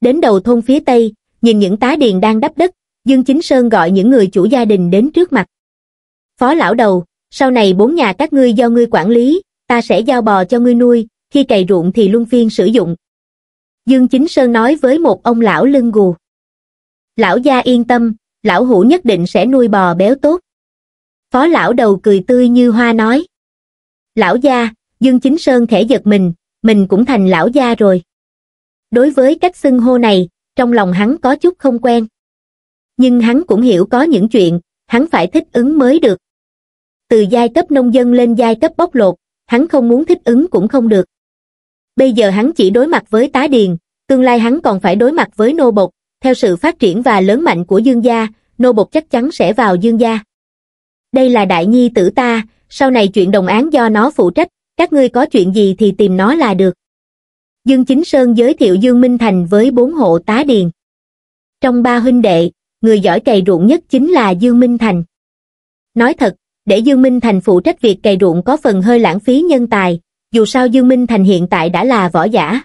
Đến đầu thôn phía Tây, nhìn những tá điền đang đắp đất, Dương Chính Sơn gọi những người chủ gia đình đến trước mặt. Phó lão đầu, sau này bốn nhà các ngươi do ngươi quản lý, ta sẽ giao bò cho ngươi nuôi, khi cày ruộng thì luân phiên sử dụng. Dương Chính Sơn nói với một ông lão lưng gù. Lão gia yên tâm, lão hủ nhất định sẽ nuôi bò béo tốt. Phó lão đầu cười tươi như hoa nói. Lão gia, Dương Chính Sơn khẽ giật mình, mình cũng thành lão gia rồi. Đối với cách xưng hô này, trong lòng hắn có chút không quen. Nhưng hắn cũng hiểu có những chuyện, hắn phải thích ứng mới được. Từ giai cấp nông dân lên giai cấp bóc lột, hắn không muốn thích ứng cũng không được. Bây giờ hắn chỉ đối mặt với tá điền, tương lai hắn còn phải đối mặt với nô bộc, theo sự phát triển và lớn mạnh của dương gia, nô bộc chắc chắn sẽ vào dương gia. Đây là đại nhi tử ta, sau này chuyện đồng án do nó phụ trách, các ngươi có chuyện gì thì tìm nó là được. Dương Chính Sơn giới thiệu Dương Minh Thành với bốn hộ tá điền. Trong ba huynh đệ, người giỏi cày ruộng nhất chính là Dương Minh Thành. Nói thật, để Dương Minh Thành phụ trách việc cày ruộng có phần hơi lãng phí nhân tài, dù sao Dương Minh Thành hiện tại đã là võ giả.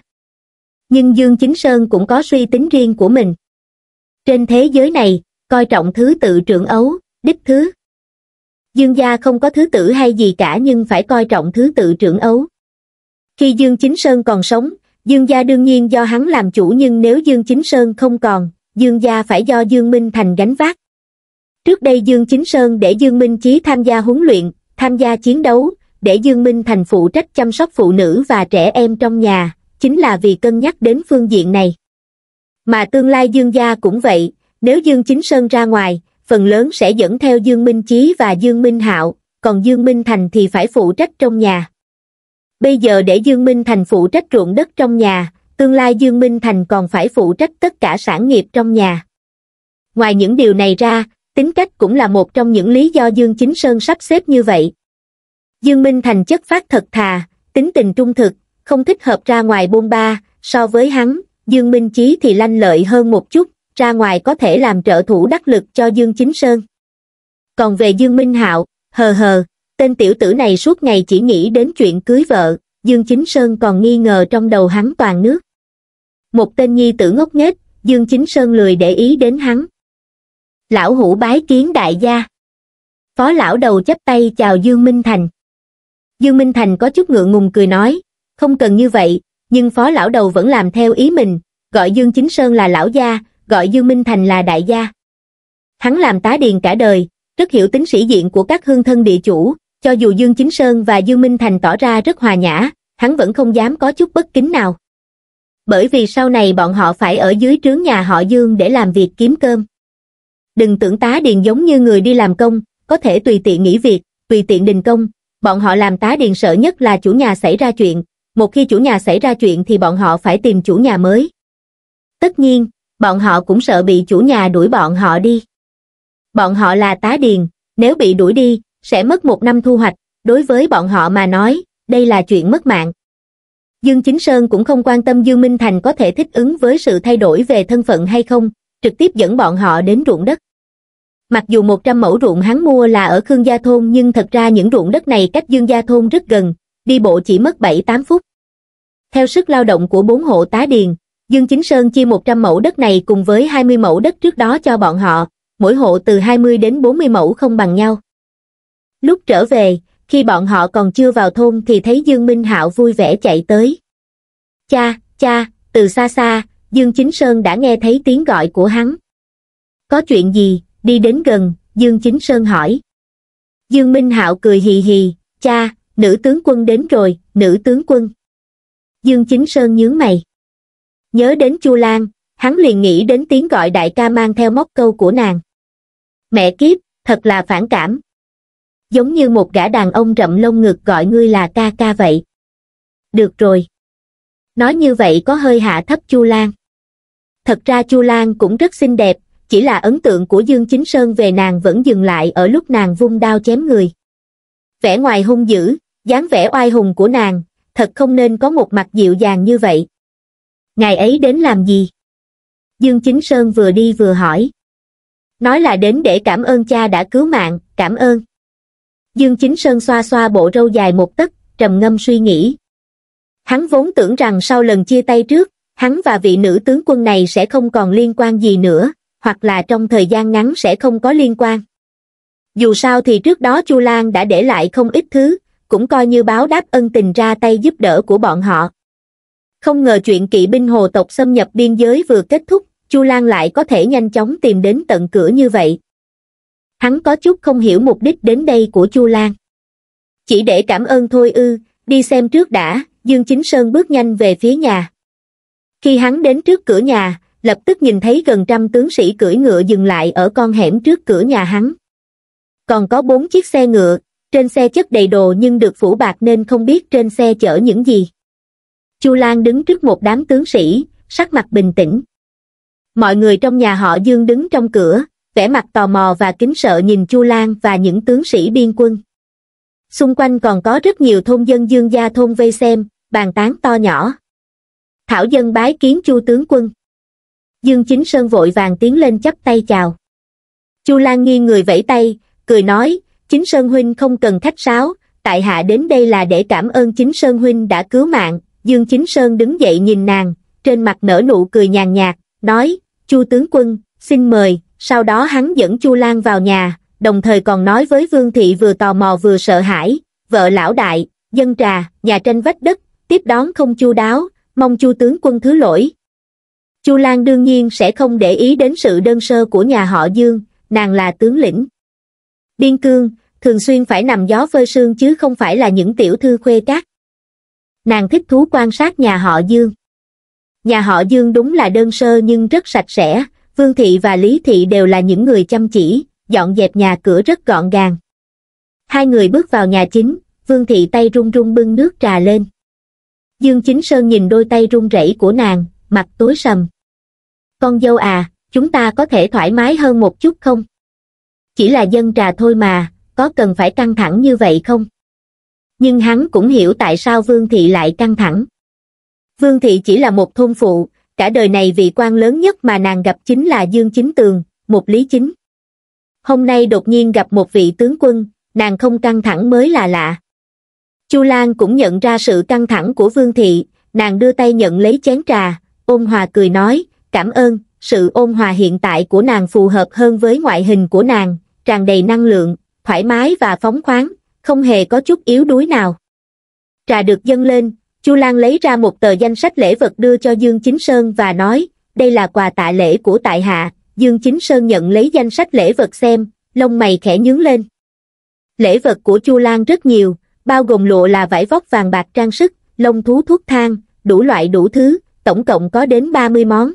Nhưng Dương Chính Sơn cũng có suy tính riêng của mình. Trên thế giới này, coi trọng thứ tự trưởng ấu, đích thứ. Dương gia không có thứ tử hay gì cả nhưng phải coi trọng thứ tự trưởng ấu. Khi Dương Chính Sơn còn sống, Dương gia đương nhiên do hắn làm chủ nhưng nếu Dương Chính Sơn không còn, Dương gia phải do Dương Minh Thành gánh vác. Trước đây Dương Chính Sơn để Dương Minh Chí tham gia huấn luyện, tham gia chiến đấu, để Dương Minh Thành phụ trách chăm sóc phụ nữ và trẻ em trong nhà, chính là vì cân nhắc đến phương diện này. Mà tương lai Dương gia cũng vậy, nếu Dương Chính Sơn ra ngoài, phần lớn sẽ dẫn theo Dương Minh Chí và Dương Minh Hạo, còn Dương Minh Thành thì phải phụ trách trong nhà. Bây giờ để Dương Minh Thành phụ trách ruộng đất trong nhà, tương lai Dương Minh Thành còn phải phụ trách tất cả sản nghiệp trong nhà. Ngoài những điều này ra, tính cách cũng là một trong những lý do Dương Chính Sơn sắp xếp như vậy. Dương Minh Thành chất phát thật thà, tính tình trung thực, không thích hợp ra ngoài bôn ba, so với hắn, Dương Minh Chí thì lanh lợi hơn một chút, ra ngoài có thể làm trợ thủ đắc lực cho Dương Chính Sơn. Còn về Dương Minh Hạo, hờ hờ, tên tiểu tử này suốt ngày chỉ nghĩ đến chuyện cưới vợ, Dương Chính Sơn còn nghi ngờ trong đầu hắn toàn nước. Một tên nhi tử ngốc nghếch, Dương Chính Sơn lười để ý đến hắn. Lão hủ bái kiến đại gia. Phó lão đầu chấp tay chào Dương Minh Thành. Dương Minh Thành có chút ngượng ngùng cười nói, không cần như vậy, nhưng phó lão đầu vẫn làm theo ý mình, gọi Dương Chính Sơn là lão gia, gọi Dương Minh Thành là đại gia. Hắn làm tá điền cả đời, rất hiểu tính sĩ diện của các hương thân địa chủ, cho dù Dương Chính Sơn và Dương Minh Thành tỏ ra rất hòa nhã, hắn vẫn không dám có chút bất kính nào. Bởi vì sau này bọn họ phải ở dưới trướng nhà họ Dương để làm việc kiếm cơm. Đừng tưởng tá điền giống như người đi làm công, có thể tùy tiện nghỉ việc, tùy tiện đình công. Bọn họ làm tá điền sợ nhất là chủ nhà xảy ra chuyện, một khi chủ nhà xảy ra chuyện thì bọn họ phải tìm chủ nhà mới. Tất nhiên, bọn họ cũng sợ bị chủ nhà đuổi bọn họ đi. Bọn họ là tá điền, nếu bị đuổi đi, sẽ mất một năm thu hoạch, đối với bọn họ mà nói, đây là chuyện mất mạng. Dương Chính Sơn cũng không quan tâm Dương Minh Thành có thể thích ứng với sự thay đổi về thân phận hay không, trực tiếp dẫn bọn họ đến ruộng đất. Mặc dù 100 mẫu ruộng hắn mua là ở Khương Gia Thôn nhưng thật ra những ruộng đất này cách Dương Gia Thôn rất gần, đi bộ chỉ mất 7-8 phút. Theo sức lao động của bốn hộ tá điền, Dương Chính Sơn chia 100 mẫu đất này cùng với 20 mẫu đất trước đó cho bọn họ, mỗi hộ từ 20 đến 40 mẫu không bằng nhau. Lúc trở về, khi bọn họ còn chưa vào thôn thì thấy Dương Minh Hạo vui vẻ chạy tới. Cha, cha, từ xa xa, Dương Chính Sơn đã nghe thấy tiếng gọi của hắn. Có chuyện gì, đi đến gần, Dương Chính Sơn hỏi. Dương Minh Hạo cười hì hì, cha, nữ tướng quân đến rồi, nữ tướng quân. Dương Chính Sơn nhướng mày. Nhớ đến Chu Lan, hắn liền nghĩ đến tiếng gọi đại ca mang theo móc câu của nàng. Mẹ kiếp, thật là phản cảm. Giống như một gã đàn ông rậm lông ngực gọi ngươi là ca ca vậy. Được rồi. Nói như vậy có hơi hạ thấp Chu Lan. Thật ra Chu Lan cũng rất xinh đẹp, chỉ là ấn tượng của Dương Chính Sơn về nàng vẫn dừng lại ở lúc nàng vung đao chém người. Vẻ ngoài hung dữ, dáng vẻ oai hùng của nàng, thật không nên có một mặt dịu dàng như vậy ngài ấy đến làm gì? Dương Chính Sơn vừa đi vừa hỏi. Nói là đến để cảm ơn cha đã cứu mạng, cảm ơn. Dương Chính Sơn xoa xoa bộ râu dài một tấc, trầm ngâm suy nghĩ. Hắn vốn tưởng rằng sau lần chia tay trước, hắn và vị nữ tướng quân này sẽ không còn liên quan gì nữa, hoặc là trong thời gian ngắn sẽ không có liên quan. Dù sao thì trước đó Chu Lan đã để lại không ít thứ, cũng coi như báo đáp ân tình ra tay giúp đỡ của bọn họ không ngờ chuyện kỵ binh hồ tộc xâm nhập biên giới vừa kết thúc chu lan lại có thể nhanh chóng tìm đến tận cửa như vậy hắn có chút không hiểu mục đích đến đây của chu lan chỉ để cảm ơn thôi ư đi xem trước đã dương chính sơn bước nhanh về phía nhà khi hắn đến trước cửa nhà lập tức nhìn thấy gần trăm tướng sĩ cưỡi ngựa dừng lại ở con hẻm trước cửa nhà hắn còn có bốn chiếc xe ngựa trên xe chất đầy đồ nhưng được phủ bạc nên không biết trên xe chở những gì Chu Lan đứng trước một đám tướng sĩ, sắc mặt bình tĩnh. Mọi người trong nhà họ Dương đứng trong cửa, vẻ mặt tò mò và kính sợ nhìn Chu Lan và những tướng sĩ biên quân. Xung quanh còn có rất nhiều thôn dân Dương gia thôn vây xem, bàn tán to nhỏ. Thảo dân bái kiến Chu tướng quân. Dương Chính Sơn vội vàng tiến lên chắp tay chào. Chu Lan nghiêng người vẫy tay, cười nói, Chính Sơn huynh không cần khách sáo, tại hạ đến đây là để cảm ơn Chính Sơn huynh đã cứu mạng, Dương Chính Sơn đứng dậy nhìn nàng, trên mặt nở nụ cười nhàn nhạt, nói, Chu tướng quân, xin mời, sau đó hắn dẫn Chu Lan vào nhà, đồng thời còn nói với Vương Thị vừa tò mò vừa sợ hãi, vợ lão đại, dân trà, nhà tranh vách đất, tiếp đón không chu đáo, mong Chu tướng quân thứ lỗi. Chu Lan đương nhiên sẽ không để ý đến sự đơn sơ của nhà họ Dương, nàng là tướng lĩnh. Biên cương, thường xuyên phải nằm gió phơi sương chứ không phải là những tiểu thư khuê các. Nàng thích thú quan sát nhà họ Dương. Nhà họ Dương đúng là đơn sơ nhưng rất sạch sẽ, Vương Thị và Lý Thị đều là những người chăm chỉ, dọn dẹp nhà cửa rất gọn gàng. Hai người bước vào nhà chính, Vương Thị tay run run bưng nước trà lên. Dương Chính Sơn nhìn đôi tay run rẩy của nàng, mặt tối sầm. Con dâu à, chúng ta có thể thoải mái hơn một chút không? Chỉ là dân trà thôi mà, có cần phải căng thẳng như vậy không? nhưng hắn cũng hiểu tại sao Vương Thị lại căng thẳng. Vương Thị chỉ là một thôn phụ, cả đời này vị quan lớn nhất mà nàng gặp chính là Dương Chính Tường, một lý chính. Hôm nay đột nhiên gặp một vị tướng quân, nàng không căng thẳng mới là lạ. Chu Lan cũng nhận ra sự căng thẳng của Vương Thị, nàng đưa tay nhận lấy chén trà, ôn hòa cười nói, cảm ơn, sự ôn hòa hiện tại của nàng phù hợp hơn với ngoại hình của nàng, tràn đầy năng lượng, thoải mái và phóng khoáng, không hề có chút yếu đuối nào trà được dâng lên chu lan lấy ra một tờ danh sách lễ vật đưa cho dương chính sơn và nói đây là quà tạ lễ của tại hạ dương chính sơn nhận lấy danh sách lễ vật xem lông mày khẽ nhướng lên lễ vật của chu lan rất nhiều bao gồm lụa là vải vóc vàng bạc trang sức lông thú thuốc thang đủ loại đủ thứ tổng cộng có đến ba mươi món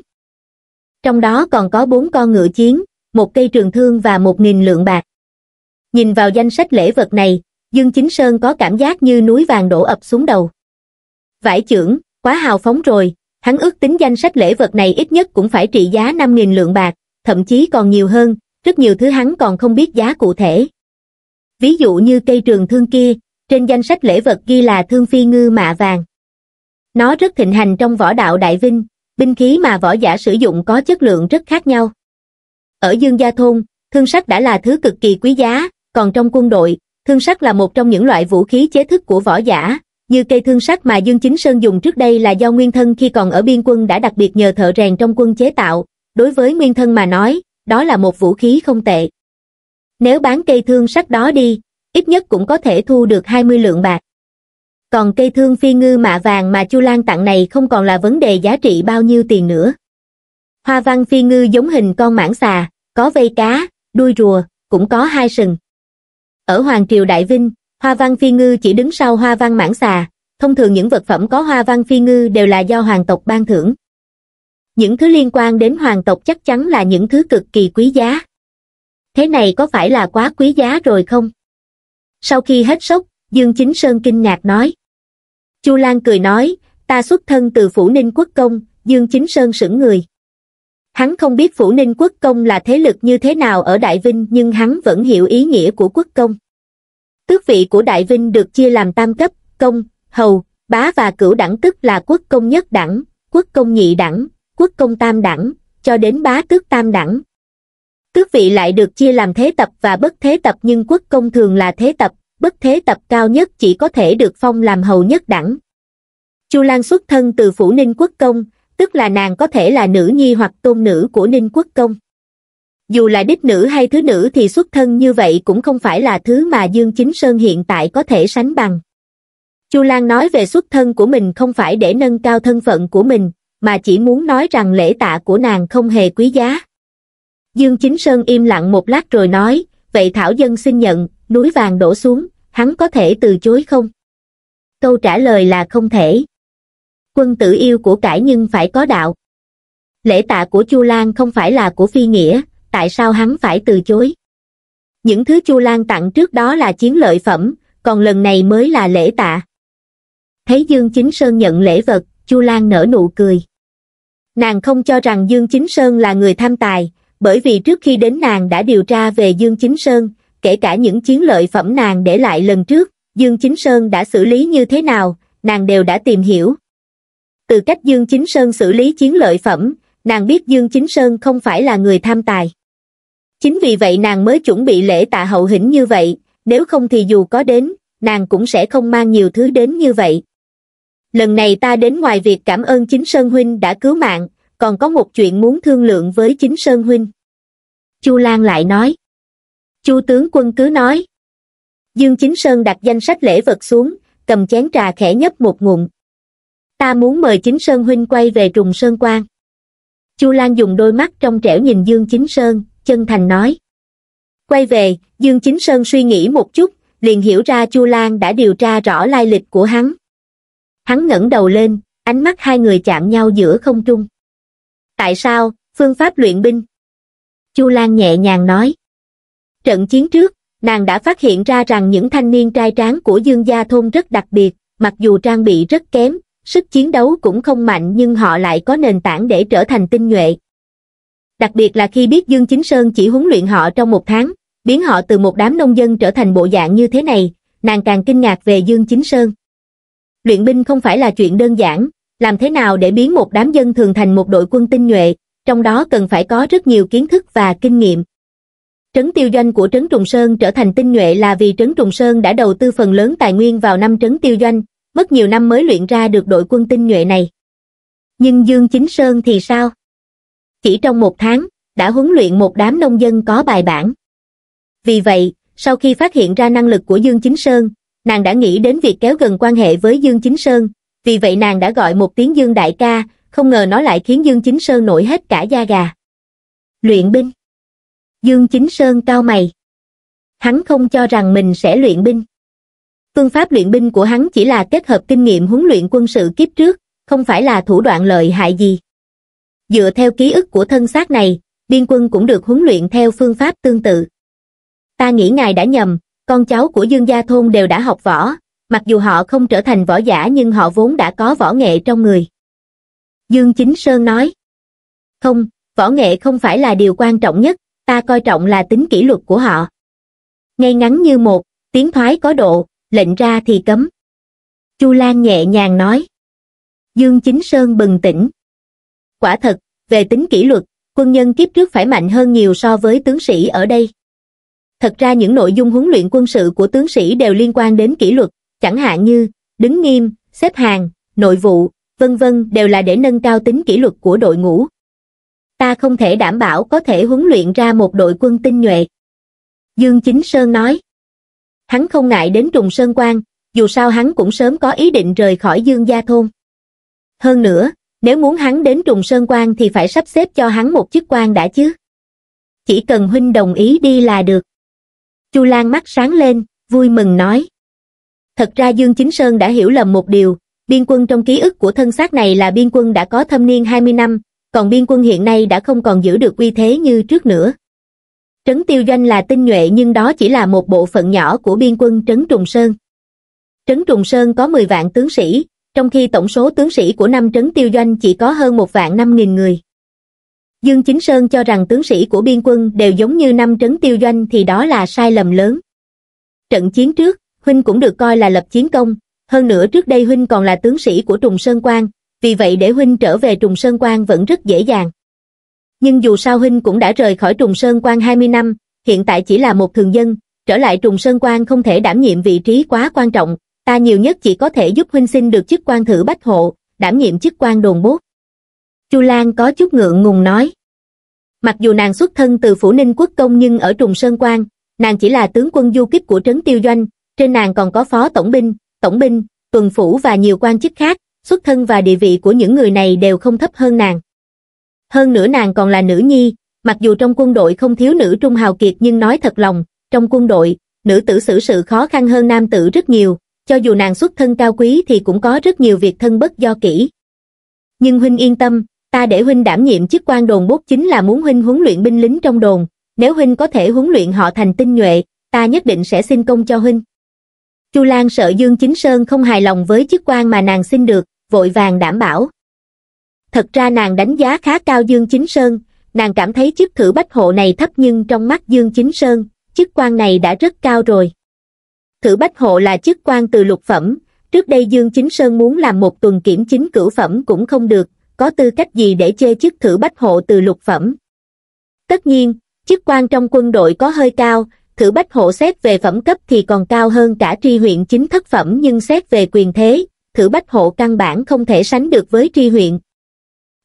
trong đó còn có bốn con ngựa chiến một cây trường thương và một nghìn lượng bạc nhìn vào danh sách lễ vật này Dương Chính Sơn có cảm giác như núi vàng đổ ập xuống đầu. Vải trưởng, quá hào phóng rồi, hắn ước tính danh sách lễ vật này ít nhất cũng phải trị giá 5.000 lượng bạc, thậm chí còn nhiều hơn, rất nhiều thứ hắn còn không biết giá cụ thể. Ví dụ như cây trường thương kia, trên danh sách lễ vật ghi là thương phi ngư mạ vàng. Nó rất thịnh hành trong võ đạo Đại Vinh, binh khí mà võ giả sử dụng có chất lượng rất khác nhau. Ở Dương Gia Thôn, thương sắc đã là thứ cực kỳ quý giá, còn trong quân đội, Thương sắt là một trong những loại vũ khí chế thức của võ giả, như cây thương sắt mà Dương Chính Sơn dùng trước đây là do nguyên thân khi còn ở biên quân đã đặc biệt nhờ thợ rèn trong quân chế tạo, đối với nguyên thân mà nói, đó là một vũ khí không tệ. Nếu bán cây thương sắt đó đi, ít nhất cũng có thể thu được 20 lượng bạc. Còn cây thương phi ngư mạ vàng mà Chu Lan tặng này không còn là vấn đề giá trị bao nhiêu tiền nữa. Hoa văn phi ngư giống hình con mãng xà, có vây cá, đuôi rùa, cũng có hai sừng. Ở Hoàng Triều Đại Vinh, hoa văn phi ngư chỉ đứng sau hoa văn mãn xà, thông thường những vật phẩm có hoa văn phi ngư đều là do hoàng tộc ban thưởng. Những thứ liên quan đến hoàng tộc chắc chắn là những thứ cực kỳ quý giá. Thế này có phải là quá quý giá rồi không? Sau khi hết sốc, Dương Chính Sơn kinh ngạc nói. Chu Lan cười nói, ta xuất thân từ phủ ninh quốc công, Dương Chính Sơn sững người. Hắn không biết Phủ Ninh Quốc Công là thế lực như thế nào ở Đại Vinh nhưng hắn vẫn hiểu ý nghĩa của Quốc Công. Tước vị của Đại Vinh được chia làm tam cấp, công, hầu, bá và cửu đẳng tức là quốc công nhất đẳng, quốc công nhị đẳng, quốc công tam đẳng, cho đến bá tước tam đẳng. Tước vị lại được chia làm thế tập và bất thế tập nhưng quốc công thường là thế tập, bất thế tập cao nhất chỉ có thể được phong làm hầu nhất đẳng. Chu Lan xuất thân từ phủ ninh quốc công, tức là nàng có thể là nữ nhi hoặc tôn nữ của Ninh Quốc Công. Dù là đích nữ hay thứ nữ thì xuất thân như vậy cũng không phải là thứ mà Dương Chính Sơn hiện tại có thể sánh bằng. Chu Lan nói về xuất thân của mình không phải để nâng cao thân phận của mình, mà chỉ muốn nói rằng lễ tạ của nàng không hề quý giá. Dương Chính Sơn im lặng một lát rồi nói, vậy Thảo Dân xin nhận, núi vàng đổ xuống, hắn có thể từ chối không? Câu trả lời là không thể quân tử yêu của cải nhưng phải có đạo lễ tạ của chu lan không phải là của phi nghĩa tại sao hắn phải từ chối những thứ chu lan tặng trước đó là chiến lợi phẩm còn lần này mới là lễ tạ thấy dương chính sơn nhận lễ vật chu lan nở nụ cười nàng không cho rằng dương chính sơn là người tham tài bởi vì trước khi đến nàng đã điều tra về dương chính sơn kể cả những chiến lợi phẩm nàng để lại lần trước dương chính sơn đã xử lý như thế nào nàng đều đã tìm hiểu từ cách dương chính sơn xử lý chiến lợi phẩm nàng biết dương chính sơn không phải là người tham tài chính vì vậy nàng mới chuẩn bị lễ tạ hậu hĩnh như vậy nếu không thì dù có đến nàng cũng sẽ không mang nhiều thứ đến như vậy lần này ta đến ngoài việc cảm ơn chính sơn huynh đã cứu mạng còn có một chuyện muốn thương lượng với chính sơn huynh chu lan lại nói chu tướng quân cứ nói dương chính sơn đặt danh sách lễ vật xuống cầm chén trà khẽ nhấp một ngụm ta muốn mời chính sơn huynh quay về trùng sơn quan chu lan dùng đôi mắt trong trẻo nhìn dương chính sơn chân thành nói quay về dương chính sơn suy nghĩ một chút liền hiểu ra chu lan đã điều tra rõ lai lịch của hắn hắn ngẩng đầu lên ánh mắt hai người chạm nhau giữa không trung tại sao phương pháp luyện binh chu lan nhẹ nhàng nói trận chiến trước nàng đã phát hiện ra rằng những thanh niên trai tráng của dương gia thôn rất đặc biệt mặc dù trang bị rất kém sức chiến đấu cũng không mạnh nhưng họ lại có nền tảng để trở thành tinh nhuệ. Đặc biệt là khi biết Dương Chính Sơn chỉ huấn luyện họ trong một tháng, biến họ từ một đám nông dân trở thành bộ dạng như thế này, nàng càng kinh ngạc về Dương Chính Sơn. Luyện binh không phải là chuyện đơn giản, làm thế nào để biến một đám dân thường thành một đội quân tinh nhuệ, trong đó cần phải có rất nhiều kiến thức và kinh nghiệm. Trấn tiêu doanh của Trấn Trùng Sơn trở thành tinh nhuệ là vì Trấn Trùng Sơn đã đầu tư phần lớn tài nguyên vào năm Trấn tiêu doanh, mất nhiều năm mới luyện ra được đội quân tinh nhuệ này. Nhưng Dương Chính Sơn thì sao? Chỉ trong một tháng, đã huấn luyện một đám nông dân có bài bản. Vì vậy, sau khi phát hiện ra năng lực của Dương Chính Sơn, nàng đã nghĩ đến việc kéo gần quan hệ với Dương Chính Sơn, vì vậy nàng đã gọi một tiếng Dương Đại ca, không ngờ nó lại khiến Dương Chính Sơn nổi hết cả da gà. Luyện binh Dương Chính Sơn cao mày. Hắn không cho rằng mình sẽ luyện binh phương pháp luyện binh của hắn chỉ là kết hợp kinh nghiệm huấn luyện quân sự kiếp trước, không phải là thủ đoạn lợi hại gì. Dựa theo ký ức của thân xác này, biên quân cũng được huấn luyện theo phương pháp tương tự. Ta nghĩ ngài đã nhầm, con cháu của Dương Gia Thôn đều đã học võ, mặc dù họ không trở thành võ giả nhưng họ vốn đã có võ nghệ trong người. Dương Chính Sơn nói, Không, võ nghệ không phải là điều quan trọng nhất, ta coi trọng là tính kỷ luật của họ. Ngay ngắn như một, tiếng thoái có độ, lệnh ra thì cấm chu lan nhẹ nhàng nói dương chính sơn bừng tỉnh quả thật về tính kỷ luật quân nhân kiếp trước phải mạnh hơn nhiều so với tướng sĩ ở đây thật ra những nội dung huấn luyện quân sự của tướng sĩ đều liên quan đến kỷ luật chẳng hạn như đứng nghiêm xếp hàng nội vụ vân vân đều là để nâng cao tính kỷ luật của đội ngũ ta không thể đảm bảo có thể huấn luyện ra một đội quân tinh nhuệ dương chính sơn nói hắn không ngại đến trùng sơn quan, dù sao hắn cũng sớm có ý định rời khỏi dương gia thôn. Hơn nữa, nếu muốn hắn đến trùng sơn quan thì phải sắp xếp cho hắn một chức quan đã chứ. Chỉ cần huynh đồng ý đi là được. Chu Lan mắt sáng lên, vui mừng nói. Thật ra Dương Chính Sơn đã hiểu lầm một điều, biên quân trong ký ức của thân xác này là biên quân đã có thâm niên 20 năm, còn biên quân hiện nay đã không còn giữ được uy thế như trước nữa trấn tiêu doanh là tinh nhuệ nhưng đó chỉ là một bộ phận nhỏ của biên quân trấn trùng sơn trấn trùng sơn có 10 vạn tướng sĩ trong khi tổng số tướng sĩ của năm trấn tiêu doanh chỉ có hơn một vạn năm nghìn người dương chính sơn cho rằng tướng sĩ của biên quân đều giống như năm trấn tiêu doanh thì đó là sai lầm lớn trận chiến trước huynh cũng được coi là lập chiến công hơn nữa trước đây huynh còn là tướng sĩ của trùng sơn Quang, vì vậy để huynh trở về trùng sơn Quang vẫn rất dễ dàng nhưng dù sao Huynh cũng đã rời khỏi Trùng Sơn Quan 20 năm, hiện tại chỉ là một thường dân, trở lại Trùng Sơn Quan không thể đảm nhiệm vị trí quá quan trọng, ta nhiều nhất chỉ có thể giúp Huynh xin được chức quan thử bách hộ, đảm nhiệm chức quan đồn bốt. Chu Lan có chút ngượng ngùng nói. Mặc dù nàng xuất thân từ phủ ninh quốc công nhưng ở Trùng Sơn Quan, nàng chỉ là tướng quân du kích của trấn tiêu doanh, trên nàng còn có phó tổng binh, tổng binh, tuần phủ và nhiều quan chức khác, xuất thân và địa vị của những người này đều không thấp hơn nàng hơn nữa nàng còn là nữ nhi, mặc dù trong quân đội không thiếu nữ trung hào kiệt nhưng nói thật lòng, trong quân đội, nữ tử xử sự khó khăn hơn nam tử rất nhiều, cho dù nàng xuất thân cao quý thì cũng có rất nhiều việc thân bất do kỹ. Nhưng huynh yên tâm, ta để huynh đảm nhiệm chức quan đồn bốt chính là muốn huynh huấn luyện binh lính trong đồn, nếu huynh có thể huấn luyện họ thành tinh nhuệ, ta nhất định sẽ xin công cho huynh. Chu Lan sợ Dương Chính Sơn không hài lòng với chức quan mà nàng xin được, vội vàng đảm bảo thật ra nàng đánh giá khá cao Dương Chính Sơn, nàng cảm thấy chức thử bách hộ này thấp nhưng trong mắt Dương Chính Sơn, chức quan này đã rất cao rồi. Thử bách hộ là chức quan từ lục phẩm, trước đây Dương Chính Sơn muốn làm một tuần kiểm chính cửu phẩm cũng không được, có tư cách gì để chê chức thử bách hộ từ lục phẩm. Tất nhiên, chức quan trong quân đội có hơi cao, thử bách hộ xét về phẩm cấp thì còn cao hơn cả tri huyện chính thất phẩm nhưng xét về quyền thế, thử bách hộ căn bản không thể sánh được với tri huyện,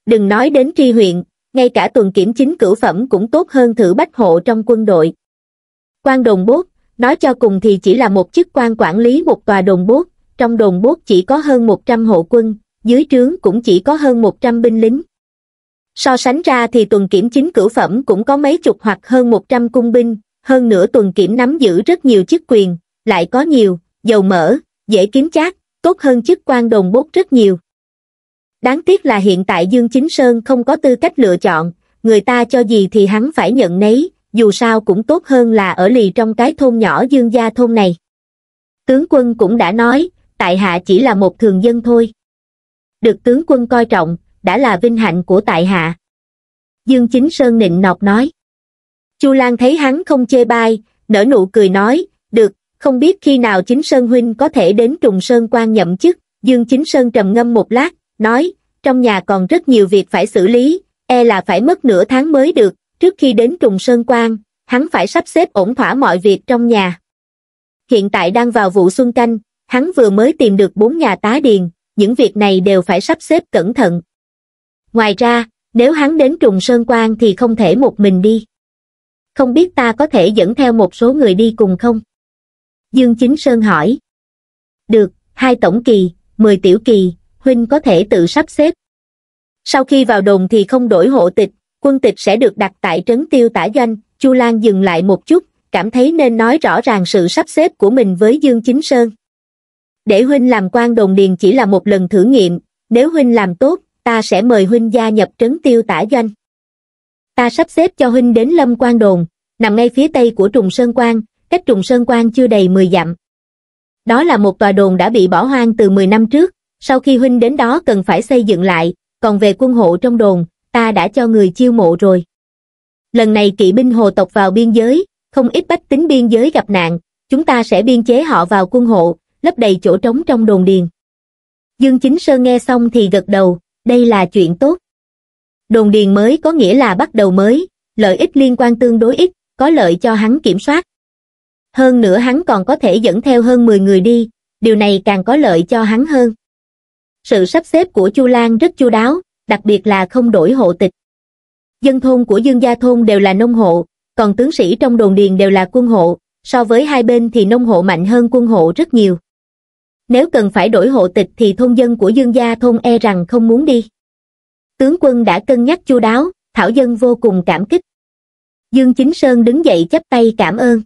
Đừng nói đến tri huyện, ngay cả tuần kiểm chính cửu phẩm cũng tốt hơn thử bách hộ trong quân đội. Quan đồn bốt, nói cho cùng thì chỉ là một chức quan quản lý một tòa đồn bốt, trong đồn bốt chỉ có hơn 100 hộ quân, dưới trướng cũng chỉ có hơn 100 binh lính. So sánh ra thì tuần kiểm chính cửu phẩm cũng có mấy chục hoặc hơn 100 cung binh, hơn nữa tuần kiểm nắm giữ rất nhiều chức quyền, lại có nhiều, dầu mỡ, dễ kiếm chát tốt hơn chức quan đồn bốt rất nhiều. Đáng tiếc là hiện tại Dương Chính Sơn không có tư cách lựa chọn, người ta cho gì thì hắn phải nhận nấy, dù sao cũng tốt hơn là ở lì trong cái thôn nhỏ Dương Gia thôn này. Tướng quân cũng đã nói, tại hạ chỉ là một thường dân thôi. Được tướng quân coi trọng, đã là vinh hạnh của tại hạ. Dương Chính Sơn nịnh nọc nói. Chu Lan thấy hắn không chê bai, nở nụ cười nói, được, không biết khi nào Chính Sơn Huynh có thể đến Trùng Sơn quan nhậm chức. Dương Chính Sơn trầm ngâm một lát, nói, trong nhà còn rất nhiều việc phải xử lý, e là phải mất nửa tháng mới được, trước khi đến trùng sơn quan, hắn phải sắp xếp ổn thỏa mọi việc trong nhà. Hiện tại đang vào vụ xuân canh, hắn vừa mới tìm được bốn nhà tá điền, những việc này đều phải sắp xếp cẩn thận. Ngoài ra, nếu hắn đến trùng sơn quan thì không thể một mình đi. Không biết ta có thể dẫn theo một số người đi cùng không? Dương Chính Sơn hỏi. Được, hai tổng kỳ, mười tiểu kỳ, huynh có thể tự sắp xếp. Sau khi vào đồn thì không đổi hộ tịch, quân tịch sẽ được đặt tại trấn tiêu tả doanh, Chu Lan dừng lại một chút, cảm thấy nên nói rõ ràng sự sắp xếp của mình với Dương Chính Sơn. Để huynh làm quan đồn điền chỉ là một lần thử nghiệm, nếu huynh làm tốt, ta sẽ mời huynh gia nhập trấn tiêu tả doanh. Ta sắp xếp cho huynh đến Lâm Quan Đồn, nằm ngay phía tây của Trùng Sơn Quan, cách Trùng Sơn Quan chưa đầy 10 dặm. Đó là một tòa đồn đã bị bỏ hoang từ 10 năm trước, sau khi huynh đến đó cần phải xây dựng lại, còn về quân hộ trong đồn, ta đã cho người chiêu mộ rồi. Lần này kỵ binh hồ tộc vào biên giới, không ít bách tính biên giới gặp nạn, chúng ta sẽ biên chế họ vào quân hộ, lấp đầy chỗ trống trong đồn điền. Dương Chính Sơn nghe xong thì gật đầu, đây là chuyện tốt. Đồn điền mới có nghĩa là bắt đầu mới, lợi ích liên quan tương đối ít, có lợi cho hắn kiểm soát. Hơn nữa hắn còn có thể dẫn theo hơn 10 người đi, điều này càng có lợi cho hắn hơn sự sắp xếp của chu lan rất chu đáo đặc biệt là không đổi hộ tịch dân thôn của dương gia thôn đều là nông hộ còn tướng sĩ trong đồn điền đều là quân hộ so với hai bên thì nông hộ mạnh hơn quân hộ rất nhiều nếu cần phải đổi hộ tịch thì thôn dân của dương gia thôn e rằng không muốn đi tướng quân đã cân nhắc chu đáo thảo dân vô cùng cảm kích dương chính sơn đứng dậy chắp tay cảm ơn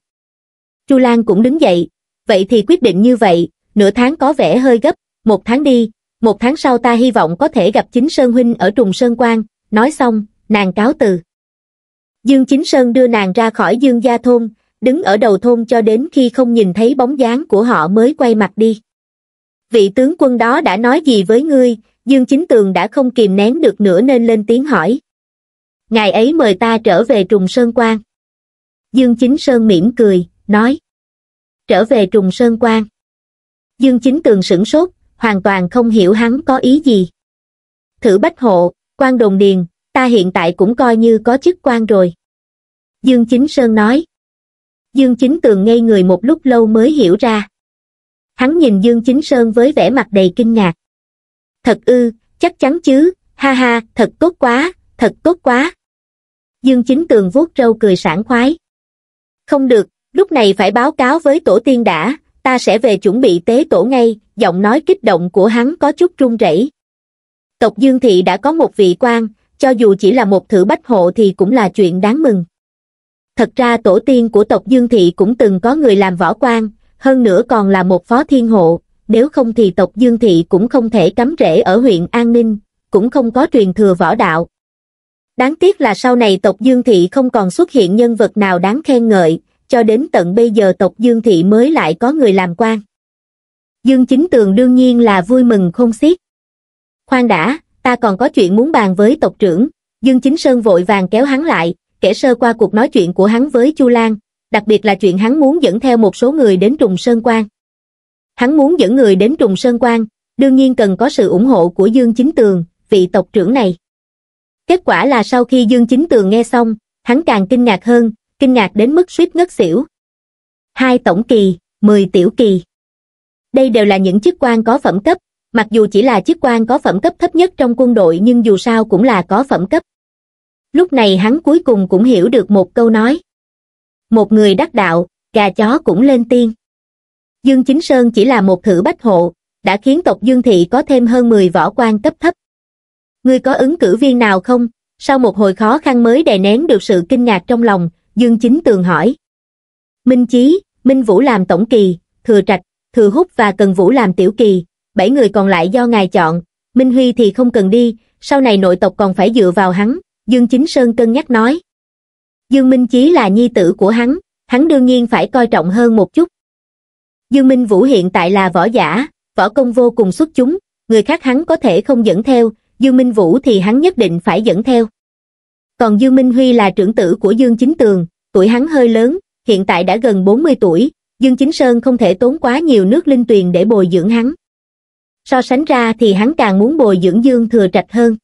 chu lan cũng đứng dậy vậy thì quyết định như vậy nửa tháng có vẻ hơi gấp một tháng đi một tháng sau ta hy vọng có thể gặp chính Sơn Huynh ở Trùng Sơn Quang, nói xong, nàng cáo từ. Dương Chính Sơn đưa nàng ra khỏi Dương Gia Thôn, đứng ở đầu thôn cho đến khi không nhìn thấy bóng dáng của họ mới quay mặt đi. Vị tướng quân đó đã nói gì với ngươi, Dương Chính Tường đã không kìm nén được nữa nên lên tiếng hỏi. ngài ấy mời ta trở về Trùng Sơn Quang. Dương Chính Sơn mỉm cười, nói. Trở về Trùng Sơn Quang. Dương Chính Tường sửng sốt, hoàn toàn không hiểu hắn có ý gì. Thử bách hộ, quan đồn điền, ta hiện tại cũng coi như có chức quan rồi. Dương Chính Sơn nói. Dương Chính Tường ngây người một lúc lâu mới hiểu ra. Hắn nhìn Dương Chính Sơn với vẻ mặt đầy kinh ngạc. Thật ư, chắc chắn chứ, ha ha, thật tốt quá, thật tốt quá. Dương Chính Tường vuốt râu cười sảng khoái. Không được, lúc này phải báo cáo với tổ tiên đã, ta sẽ về chuẩn bị tế tổ ngay giọng nói kích động của hắn có chút run rẩy tộc dương thị đã có một vị quan cho dù chỉ là một thử bách hộ thì cũng là chuyện đáng mừng thật ra tổ tiên của tộc dương thị cũng từng có người làm võ quan hơn nữa còn là một phó thiên hộ nếu không thì tộc dương thị cũng không thể cắm rễ ở huyện an ninh cũng không có truyền thừa võ đạo đáng tiếc là sau này tộc dương thị không còn xuất hiện nhân vật nào đáng khen ngợi cho đến tận bây giờ tộc Dương Thị mới lại có người làm quan. Dương Chính Tường đương nhiên là vui mừng không xiết. Khoan đã, ta còn có chuyện muốn bàn với tộc trưởng, Dương Chính Sơn vội vàng kéo hắn lại, kể sơ qua cuộc nói chuyện của hắn với Chu Lan, đặc biệt là chuyện hắn muốn dẫn theo một số người đến Trùng Sơn Quan. Hắn muốn dẫn người đến Trùng Sơn Quan, đương nhiên cần có sự ủng hộ của Dương Chính Tường, vị tộc trưởng này. Kết quả là sau khi Dương Chính Tường nghe xong, hắn càng kinh ngạc hơn, kinh ngạc đến mức suýt ngất xỉu. Hai tổng kỳ, 10 tiểu kỳ. Đây đều là những chức quan có phẩm cấp, mặc dù chỉ là chức quan có phẩm cấp thấp nhất trong quân đội nhưng dù sao cũng là có phẩm cấp. Lúc này hắn cuối cùng cũng hiểu được một câu nói. Một người đắc đạo, gà chó cũng lên tiên. Dương Chính Sơn chỉ là một thử bách hộ, đã khiến tộc Dương Thị có thêm hơn 10 võ quan cấp thấp. Ngươi có ứng cử viên nào không? Sau một hồi khó khăn mới đè nén được sự kinh ngạc trong lòng, Dương Chính Tường hỏi. Minh Chí, Minh Vũ làm tổng kỳ, Thừa Trạch, Thừa hút và Cần Vũ làm tiểu kỳ, bảy người còn lại do ngài chọn, Minh Huy thì không cần đi, sau này nội tộc còn phải dựa vào hắn, Dương Chính Sơn cân nhắc nói. Dương Minh Chí là nhi tử của hắn, hắn đương nhiên phải coi trọng hơn một chút. Dương Minh Vũ hiện tại là võ giả, võ công vô cùng xuất chúng, người khác hắn có thể không dẫn theo, Dương Minh Vũ thì hắn nhất định phải dẫn theo còn Dương Minh Huy là trưởng tử của Dương Chính Tường, tuổi hắn hơi lớn, hiện tại đã gần 40 tuổi, Dương Chính Sơn không thể tốn quá nhiều nước linh tuyền để bồi dưỡng hắn. So sánh ra thì hắn càng muốn bồi dưỡng Dương Thừa Trạch hơn.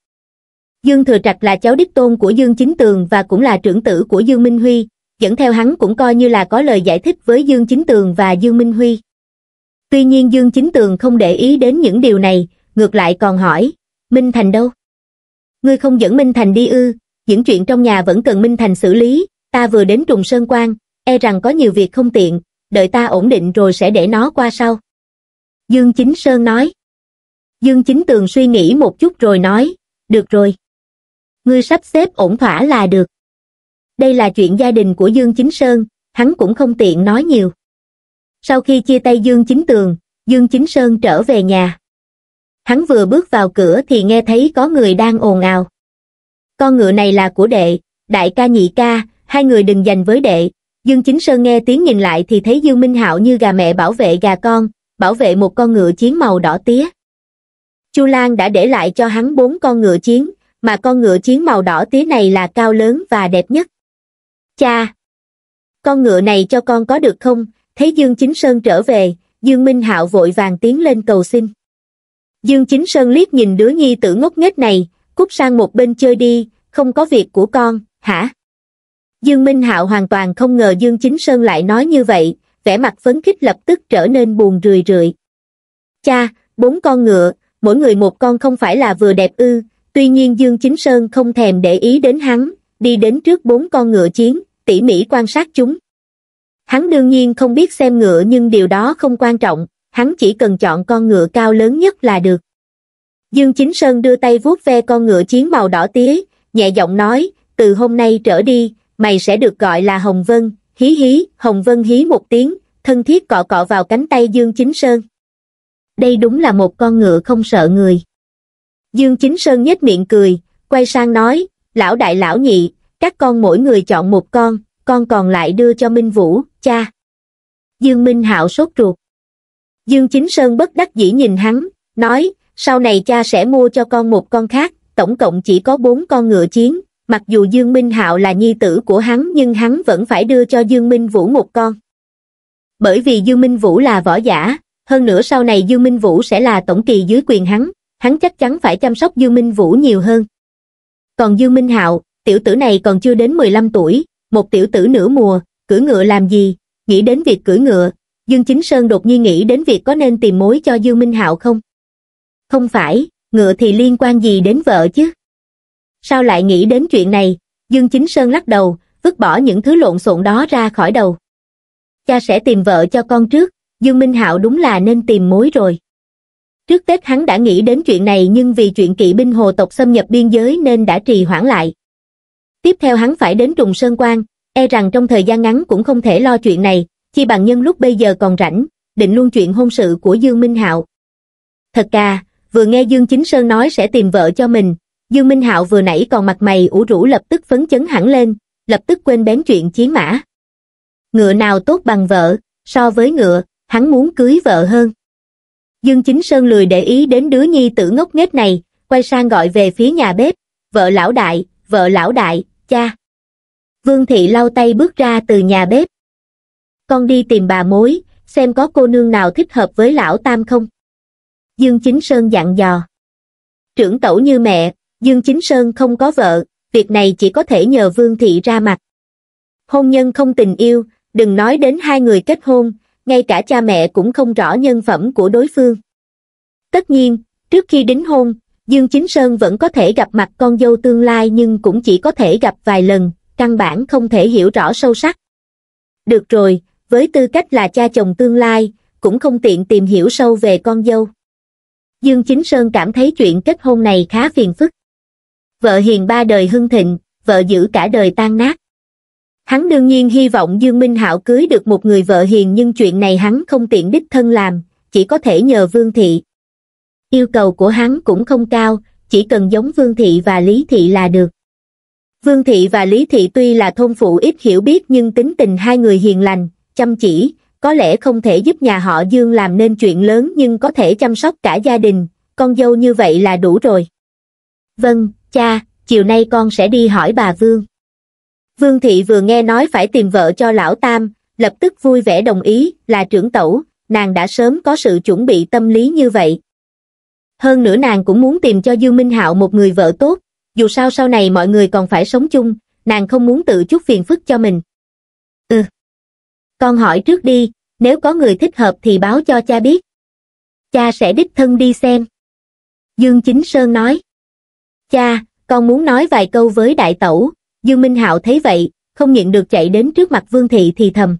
Dương Thừa Trạch là cháu đích tôn của Dương Chính Tường và cũng là trưởng tử của Dương Minh Huy, dẫn theo hắn cũng coi như là có lời giải thích với Dương Chính Tường và Dương Minh Huy. Tuy nhiên Dương Chính Tường không để ý đến những điều này, ngược lại còn hỏi, Minh Thành đâu? Ngươi không dẫn Minh Thành đi ư, những chuyện trong nhà vẫn cần Minh Thành xử lý, ta vừa đến trùng sơn quan, e rằng có nhiều việc không tiện, đợi ta ổn định rồi sẽ để nó qua sau. Dương Chính Sơn nói. Dương Chính Tường suy nghĩ một chút rồi nói, được rồi. Ngươi sắp xếp ổn thỏa là được. Đây là chuyện gia đình của Dương Chính Sơn, hắn cũng không tiện nói nhiều. Sau khi chia tay Dương Chính Tường, Dương Chính Sơn trở về nhà. Hắn vừa bước vào cửa thì nghe thấy có người đang ồn ào con ngựa này là của đệ, đại ca nhị ca, hai người đừng giành với đệ. Dương Chính Sơn nghe tiếng nhìn lại thì thấy Dương Minh Hạo như gà mẹ bảo vệ gà con, bảo vệ một con ngựa chiến màu đỏ tía. Chu Lan đã để lại cho hắn bốn con ngựa chiến, mà con ngựa chiến màu đỏ tía này là cao lớn và đẹp nhất. Cha! Con ngựa này cho con có được không? Thấy Dương Chính Sơn trở về, Dương Minh Hạo vội vàng tiến lên cầu xin. Dương Chính Sơn liếc nhìn đứa nhi tử ngốc nghếch này, cút sang một bên chơi đi, không có việc của con, hả? Dương Minh Hạo hoàn toàn không ngờ Dương Chính Sơn lại nói như vậy, vẻ mặt phấn khích lập tức trở nên buồn rười rượi. Cha, bốn con ngựa, mỗi người một con không phải là vừa đẹp ư, tuy nhiên Dương Chính Sơn không thèm để ý đến hắn, đi đến trước bốn con ngựa chiến, tỉ mỉ quan sát chúng. Hắn đương nhiên không biết xem ngựa nhưng điều đó không quan trọng, hắn chỉ cần chọn con ngựa cao lớn nhất là được dương chính sơn đưa tay vuốt ve con ngựa chiến màu đỏ tía nhẹ giọng nói từ hôm nay trở đi mày sẽ được gọi là hồng vân hí hí hồng vân hí một tiếng thân thiết cọ cọ vào cánh tay dương chính sơn đây đúng là một con ngựa không sợ người dương chính sơn nhếch miệng cười quay sang nói lão đại lão nhị các con mỗi người chọn một con con còn lại đưa cho minh vũ cha dương minh hạo sốt ruột dương chính sơn bất đắc dĩ nhìn hắn nói sau này cha sẽ mua cho con một con khác tổng cộng chỉ có bốn con ngựa chiến mặc dù dương minh hạo là nhi tử của hắn nhưng hắn vẫn phải đưa cho dương minh vũ một con bởi vì dương minh vũ là võ giả hơn nữa sau này dương minh vũ sẽ là tổng kỳ dưới quyền hắn hắn chắc chắn phải chăm sóc dương minh vũ nhiều hơn còn dương minh hạo tiểu tử này còn chưa đến 15 tuổi một tiểu tử nửa mùa cưỡi ngựa làm gì nghĩ đến việc cưỡi ngựa dương chính sơn đột nhiên nghĩ đến việc có nên tìm mối cho dương minh hạo không không phải, ngựa thì liên quan gì đến vợ chứ? Sao lại nghĩ đến chuyện này? Dương Chính Sơn lắc đầu, vứt bỏ những thứ lộn xộn đó ra khỏi đầu. Cha sẽ tìm vợ cho con trước, Dương Minh Hạo đúng là nên tìm mối rồi. Trước Tết hắn đã nghĩ đến chuyện này nhưng vì chuyện kỵ binh hồ tộc xâm nhập biên giới nên đã trì hoãn lại. Tiếp theo hắn phải đến Trùng Sơn Quan, e rằng trong thời gian ngắn cũng không thể lo chuyện này, chi bằng nhân lúc bây giờ còn rảnh, định luôn chuyện hôn sự của Dương Minh Hạo. Thật ca, vừa nghe Dương Chính Sơn nói sẽ tìm vợ cho mình, Dương Minh Hạo vừa nãy còn mặt mày ủ rũ lập tức phấn chấn hẳn lên, lập tức quên bén chuyện chiến mã. Ngựa nào tốt bằng vợ, so với ngựa, hắn muốn cưới vợ hơn. Dương Chính Sơn lười để ý đến đứa nhi tử ngốc nghếch này, quay sang gọi về phía nhà bếp, vợ lão đại, vợ lão đại, cha. Vương Thị lau tay bước ra từ nhà bếp. Con đi tìm bà mối, xem có cô nương nào thích hợp với lão tam không. Dương Chính Sơn dặn dò. Trưởng tẩu như mẹ, Dương Chính Sơn không có vợ, việc này chỉ có thể nhờ Vương Thị ra mặt. Hôn nhân không tình yêu, đừng nói đến hai người kết hôn, ngay cả cha mẹ cũng không rõ nhân phẩm của đối phương. Tất nhiên, trước khi đính hôn, Dương Chính Sơn vẫn có thể gặp mặt con dâu tương lai nhưng cũng chỉ có thể gặp vài lần, căn bản không thể hiểu rõ sâu sắc. Được rồi, với tư cách là cha chồng tương lai, cũng không tiện tìm hiểu sâu về con dâu. Dương Chính Sơn cảm thấy chuyện kết hôn này khá phiền phức. Vợ hiền ba đời hưng thịnh, vợ giữ cả đời tan nát. Hắn đương nhiên hy vọng Dương Minh Hạo cưới được một người vợ hiền nhưng chuyện này hắn không tiện đích thân làm, chỉ có thể nhờ Vương Thị. Yêu cầu của hắn cũng không cao, chỉ cần giống Vương Thị và Lý Thị là được. Vương Thị và Lý Thị tuy là thôn phụ ít hiểu biết nhưng tính tình hai người hiền lành, chăm chỉ, có lẽ không thể giúp nhà họ Dương làm nên chuyện lớn nhưng có thể chăm sóc cả gia đình, con dâu như vậy là đủ rồi. Vâng, cha, chiều nay con sẽ đi hỏi bà Vương. Vương Thị vừa nghe nói phải tìm vợ cho lão Tam, lập tức vui vẻ đồng ý là trưởng tẩu, nàng đã sớm có sự chuẩn bị tâm lý như vậy. Hơn nữa nàng cũng muốn tìm cho Dương Minh Hạo một người vợ tốt, dù sao sau này mọi người còn phải sống chung, nàng không muốn tự chút phiền phức cho mình con hỏi trước đi, nếu có người thích hợp thì báo cho cha biết. Cha sẽ đích thân đi xem. Dương Chính Sơn nói. Cha, con muốn nói vài câu với đại tẩu. Dương Minh Hạo thấy vậy, không nhịn được chạy đến trước mặt Vương Thị thì thầm.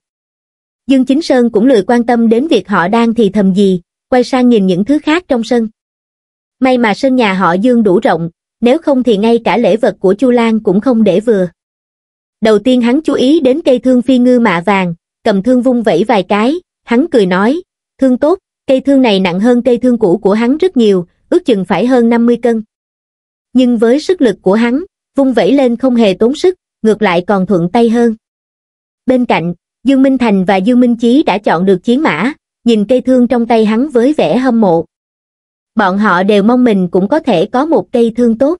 Dương Chính Sơn cũng lười quan tâm đến việc họ đang thì thầm gì, quay sang nhìn những thứ khác trong sân. May mà sân nhà họ Dương đủ rộng, nếu không thì ngay cả lễ vật của Chu Lan cũng không để vừa. Đầu tiên hắn chú ý đến cây thương phi ngư mạ vàng, cầm thương vung vẩy vài cái, hắn cười nói, thương tốt, cây thương này nặng hơn cây thương cũ của hắn rất nhiều, ước chừng phải hơn 50 cân. Nhưng với sức lực của hắn, vung vẩy lên không hề tốn sức, ngược lại còn thuận tay hơn. Bên cạnh, Dương Minh Thành và Dương Minh Chí đã chọn được chiến mã, nhìn cây thương trong tay hắn với vẻ hâm mộ. Bọn họ đều mong mình cũng có thể có một cây thương tốt.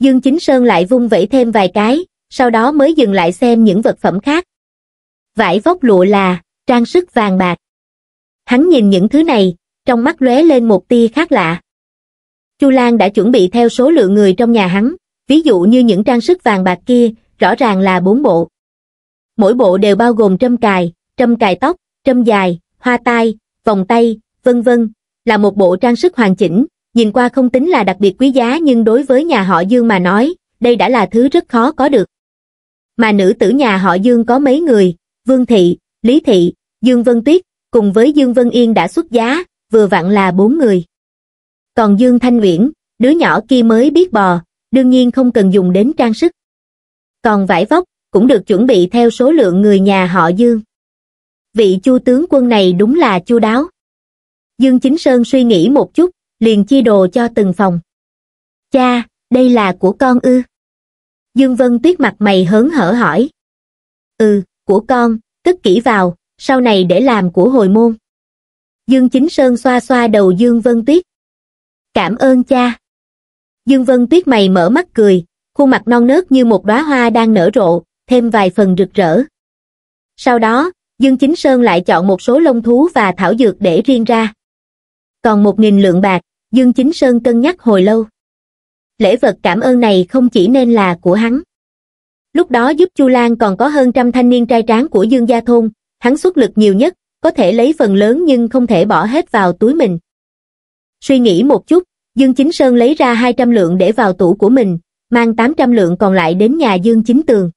Dương Chính Sơn lại vung vẩy thêm vài cái, sau đó mới dừng lại xem những vật phẩm khác, vải vóc lụa là, trang sức vàng bạc. Hắn nhìn những thứ này, trong mắt lóe lên một tia khác lạ. Chu Lan đã chuẩn bị theo số lượng người trong nhà hắn, ví dụ như những trang sức vàng bạc kia, rõ ràng là bốn bộ. Mỗi bộ đều bao gồm trâm cài, trâm cài tóc, trâm dài, hoa tai, vòng tay, vân vân, là một bộ trang sức hoàn chỉnh, nhìn qua không tính là đặc biệt quý giá nhưng đối với nhà họ Dương mà nói, đây đã là thứ rất khó có được. Mà nữ tử nhà họ Dương có mấy người, Vương Thị, Lý Thị, Dương Vân Tuyết cùng với Dương Vân Yên đã xuất giá, vừa vặn là bốn người. Còn Dương Thanh Uyển, đứa nhỏ kia mới biết bò, đương nhiên không cần dùng đến trang sức. Còn vải vóc cũng được chuẩn bị theo số lượng người nhà họ Dương. Vị Chu tướng quân này đúng là chu đáo. Dương Chính Sơn suy nghĩ một chút, liền chia đồ cho từng phòng. Cha, đây là của con ư? Dương Vân Tuyết mặt mày hớn hở hỏi. Ừ, của con, tức kỹ vào, sau này để làm của hồi môn. Dương Chính Sơn xoa xoa đầu Dương Vân Tuyết. Cảm ơn cha. Dương Vân Tuyết mày mở mắt cười, khuôn mặt non nớt như một đóa hoa đang nở rộ, thêm vài phần rực rỡ. Sau đó, Dương Chính Sơn lại chọn một số lông thú và thảo dược để riêng ra. Còn một nghìn lượng bạc, Dương Chính Sơn cân nhắc hồi lâu. Lễ vật cảm ơn này không chỉ nên là của hắn lúc đó giúp chu lan còn có hơn trăm thanh niên trai tráng của dương gia thôn hắn xuất lực nhiều nhất có thể lấy phần lớn nhưng không thể bỏ hết vào túi mình suy nghĩ một chút dương chính sơn lấy ra hai trăm lượng để vào tủ của mình mang tám trăm lượng còn lại đến nhà dương chính tường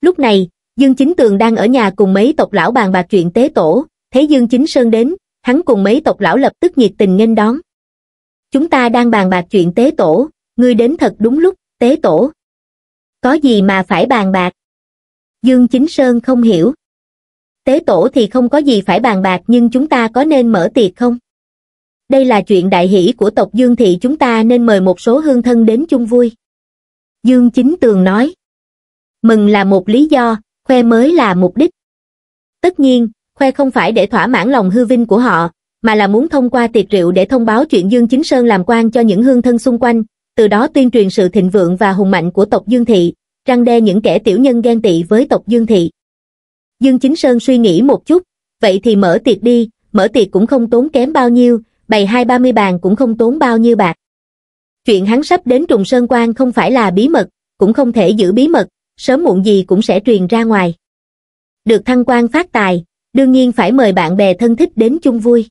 lúc này dương chính tường đang ở nhà cùng mấy tộc lão bàn bạc chuyện tế tổ thấy dương chính sơn đến hắn cùng mấy tộc lão lập tức nhiệt tình nghênh đón chúng ta đang bàn bạc chuyện tế tổ ngươi đến thật đúng lúc tế tổ có gì mà phải bàn bạc dương chính sơn không hiểu tế tổ thì không có gì phải bàn bạc nhưng chúng ta có nên mở tiệc không đây là chuyện đại hỷ của tộc dương thị chúng ta nên mời một số hương thân đến chung vui dương chính tường nói mừng là một lý do khoe mới là mục đích tất nhiên khoe không phải để thỏa mãn lòng hư vinh của họ mà là muốn thông qua tiệc rượu để thông báo chuyện dương chính sơn làm quan cho những hương thân xung quanh từ đó tuyên truyền sự thịnh vượng và hùng mạnh của tộc Dương Thị, răng đe những kẻ tiểu nhân ghen tị với tộc Dương Thị. Dương Chính Sơn suy nghĩ một chút, vậy thì mở tiệc đi, mở tiệc cũng không tốn kém bao nhiêu, bày hai ba mươi bàn cũng không tốn bao nhiêu bạc. Chuyện hắn sắp đến Trùng Sơn Quan không phải là bí mật, cũng không thể giữ bí mật, sớm muộn gì cũng sẽ truyền ra ngoài. Được thăng quan phát tài, đương nhiên phải mời bạn bè thân thích đến chung vui.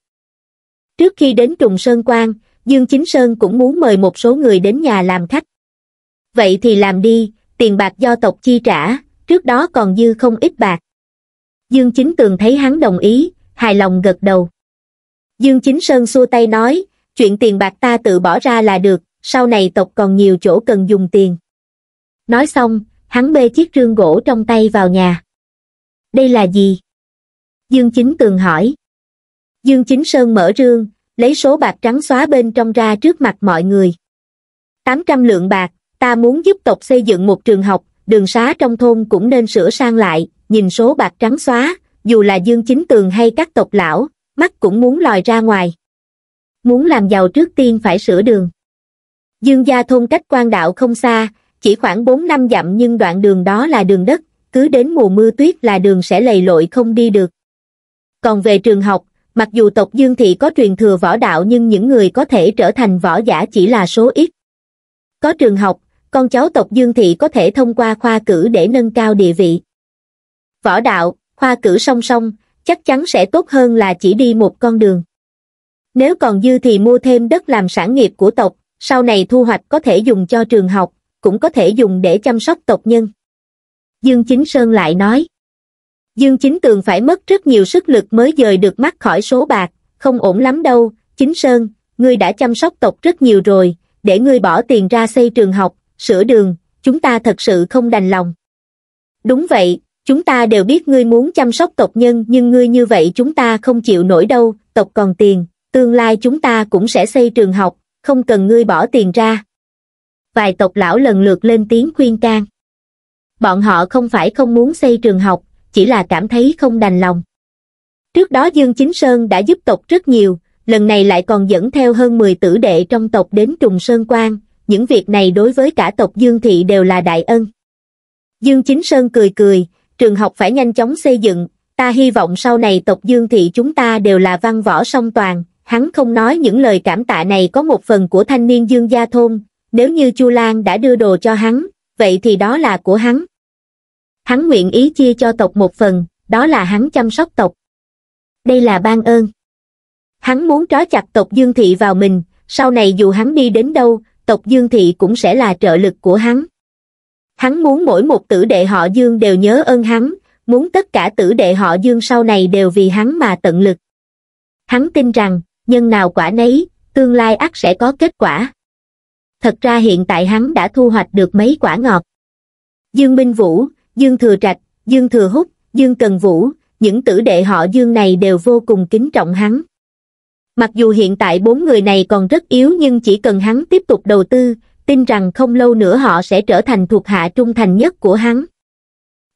Trước khi đến Trùng Sơn Quan, Dương Chính Sơn cũng muốn mời một số người đến nhà làm khách. Vậy thì làm đi, tiền bạc do tộc chi trả, trước đó còn dư không ít bạc. Dương Chính Tường thấy hắn đồng ý, hài lòng gật đầu. Dương Chính Sơn xua tay nói, chuyện tiền bạc ta tự bỏ ra là được, sau này tộc còn nhiều chỗ cần dùng tiền. Nói xong, hắn bê chiếc rương gỗ trong tay vào nhà. Đây là gì? Dương Chính Tường hỏi. Dương Chính Sơn mở rương, lấy số bạc trắng xóa bên trong ra trước mặt mọi người. 800 lượng bạc, ta muốn giúp tộc xây dựng một trường học, đường xá trong thôn cũng nên sửa sang lại, nhìn số bạc trắng xóa, dù là dương chính tường hay các tộc lão, mắt cũng muốn lòi ra ngoài. Muốn làm giàu trước tiên phải sửa đường. Dương gia thôn cách quan đạo không xa, chỉ khoảng 4 năm dặm nhưng đoạn đường đó là đường đất, cứ đến mùa mưa tuyết là đường sẽ lầy lội không đi được. Còn về trường học, mặc dù tộc Dương Thị có truyền thừa võ đạo nhưng những người có thể trở thành võ giả chỉ là số ít. Có trường học, con cháu tộc Dương Thị có thể thông qua khoa cử để nâng cao địa vị. Võ đạo, khoa cử song song, chắc chắn sẽ tốt hơn là chỉ đi một con đường. Nếu còn dư thì mua thêm đất làm sản nghiệp của tộc, sau này thu hoạch có thể dùng cho trường học, cũng có thể dùng để chăm sóc tộc nhân. Dương Chính Sơn lại nói. Dương Chính Cường phải mất rất nhiều sức lực mới dời được mắt khỏi số bạc, không ổn lắm đâu, Chính Sơn, ngươi đã chăm sóc tộc rất nhiều rồi, để ngươi bỏ tiền ra xây trường học, sửa đường, chúng ta thật sự không đành lòng. Đúng vậy, chúng ta đều biết ngươi muốn chăm sóc tộc nhân nhưng ngươi như vậy chúng ta không chịu nổi đâu, tộc còn tiền, tương lai chúng ta cũng sẽ xây trường học, không cần ngươi bỏ tiền ra. Vài tộc lão lần lượt lên tiếng khuyên can. Bọn họ không phải không muốn xây trường học, chỉ là cảm thấy không đành lòng. Trước đó Dương Chính Sơn đã giúp tộc rất nhiều, lần này lại còn dẫn theo hơn 10 tử đệ trong tộc đến Trùng Sơn Quan, những việc này đối với cả tộc Dương Thị đều là đại ân. Dương Chính Sơn cười cười, trường học phải nhanh chóng xây dựng, ta hy vọng sau này tộc Dương Thị chúng ta đều là văn võ song toàn, hắn không nói những lời cảm tạ này có một phần của thanh niên Dương Gia Thôn, nếu như Chu Lan đã đưa đồ cho hắn, vậy thì đó là của hắn, hắn nguyện ý chia cho tộc một phần, đó là hắn chăm sóc tộc. Đây là ban ơn. Hắn muốn trói chặt tộc Dương Thị vào mình, sau này dù hắn đi đến đâu, tộc Dương Thị cũng sẽ là trợ lực của hắn. Hắn muốn mỗi một tử đệ họ Dương đều nhớ ơn hắn, muốn tất cả tử đệ họ Dương sau này đều vì hắn mà tận lực. Hắn tin rằng, nhân nào quả nấy, tương lai ắt sẽ có kết quả. Thật ra hiện tại hắn đã thu hoạch được mấy quả ngọt. Dương Minh Vũ, Dương Thừa Trạch, Dương Thừa Húc, Dương Cần Vũ, những tử đệ họ Dương này đều vô cùng kính trọng hắn. Mặc dù hiện tại bốn người này còn rất yếu nhưng chỉ cần hắn tiếp tục đầu tư, tin rằng không lâu nữa họ sẽ trở thành thuộc hạ trung thành nhất của hắn.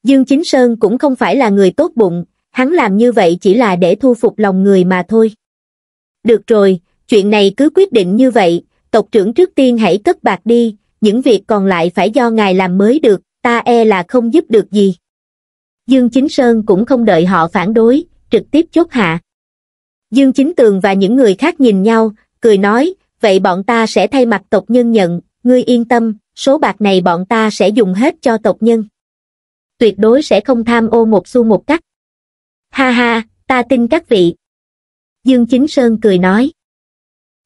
Dương Chính Sơn cũng không phải là người tốt bụng, hắn làm như vậy chỉ là để thu phục lòng người mà thôi. Được rồi, chuyện này cứ quyết định như vậy, tộc trưởng trước tiên hãy cất bạc đi, những việc còn lại phải do ngài làm mới được, ta e là không giúp được gì. Dương Chính Sơn cũng không đợi họ phản đối, trực tiếp chốt hạ. Dương Chính Tường và những người khác nhìn nhau, cười nói, vậy bọn ta sẽ thay mặt tộc nhân nhận, ngươi yên tâm, số bạc này bọn ta sẽ dùng hết cho tộc nhân. Tuyệt đối sẽ không tham ô một xu một cắt. Ha ha, ta tin các vị. Dương Chính Sơn cười nói.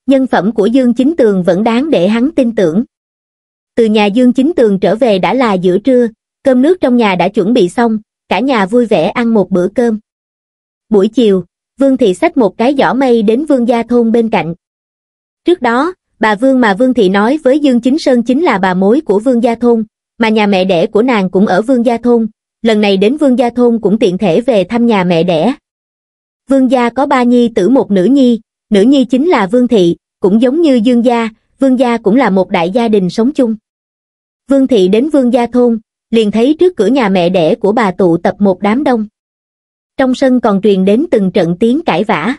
Nhân phẩm của Dương Chính Tường vẫn đáng để hắn tin tưởng từ nhà Dương Chính Tường trở về đã là giữa trưa, cơm nước trong nhà đã chuẩn bị xong, cả nhà vui vẻ ăn một bữa cơm. Buổi chiều, Vương Thị xách một cái giỏ mây đến Vương Gia Thôn bên cạnh. Trước đó, bà Vương mà Vương Thị nói với Dương Chính Sơn chính là bà mối của Vương Gia Thôn, mà nhà mẹ đẻ của nàng cũng ở Vương Gia Thôn, lần này đến Vương Gia Thôn cũng tiện thể về thăm nhà mẹ đẻ. Vương Gia có ba nhi tử một nữ nhi, nữ nhi chính là Vương Thị, cũng giống như Dương Gia, Vương Gia cũng là một đại gia đình sống chung. Vương Thị đến Vương Gia Thôn, liền thấy trước cửa nhà mẹ đẻ của bà tụ tập một đám đông. Trong sân còn truyền đến từng trận tiếng cãi vã.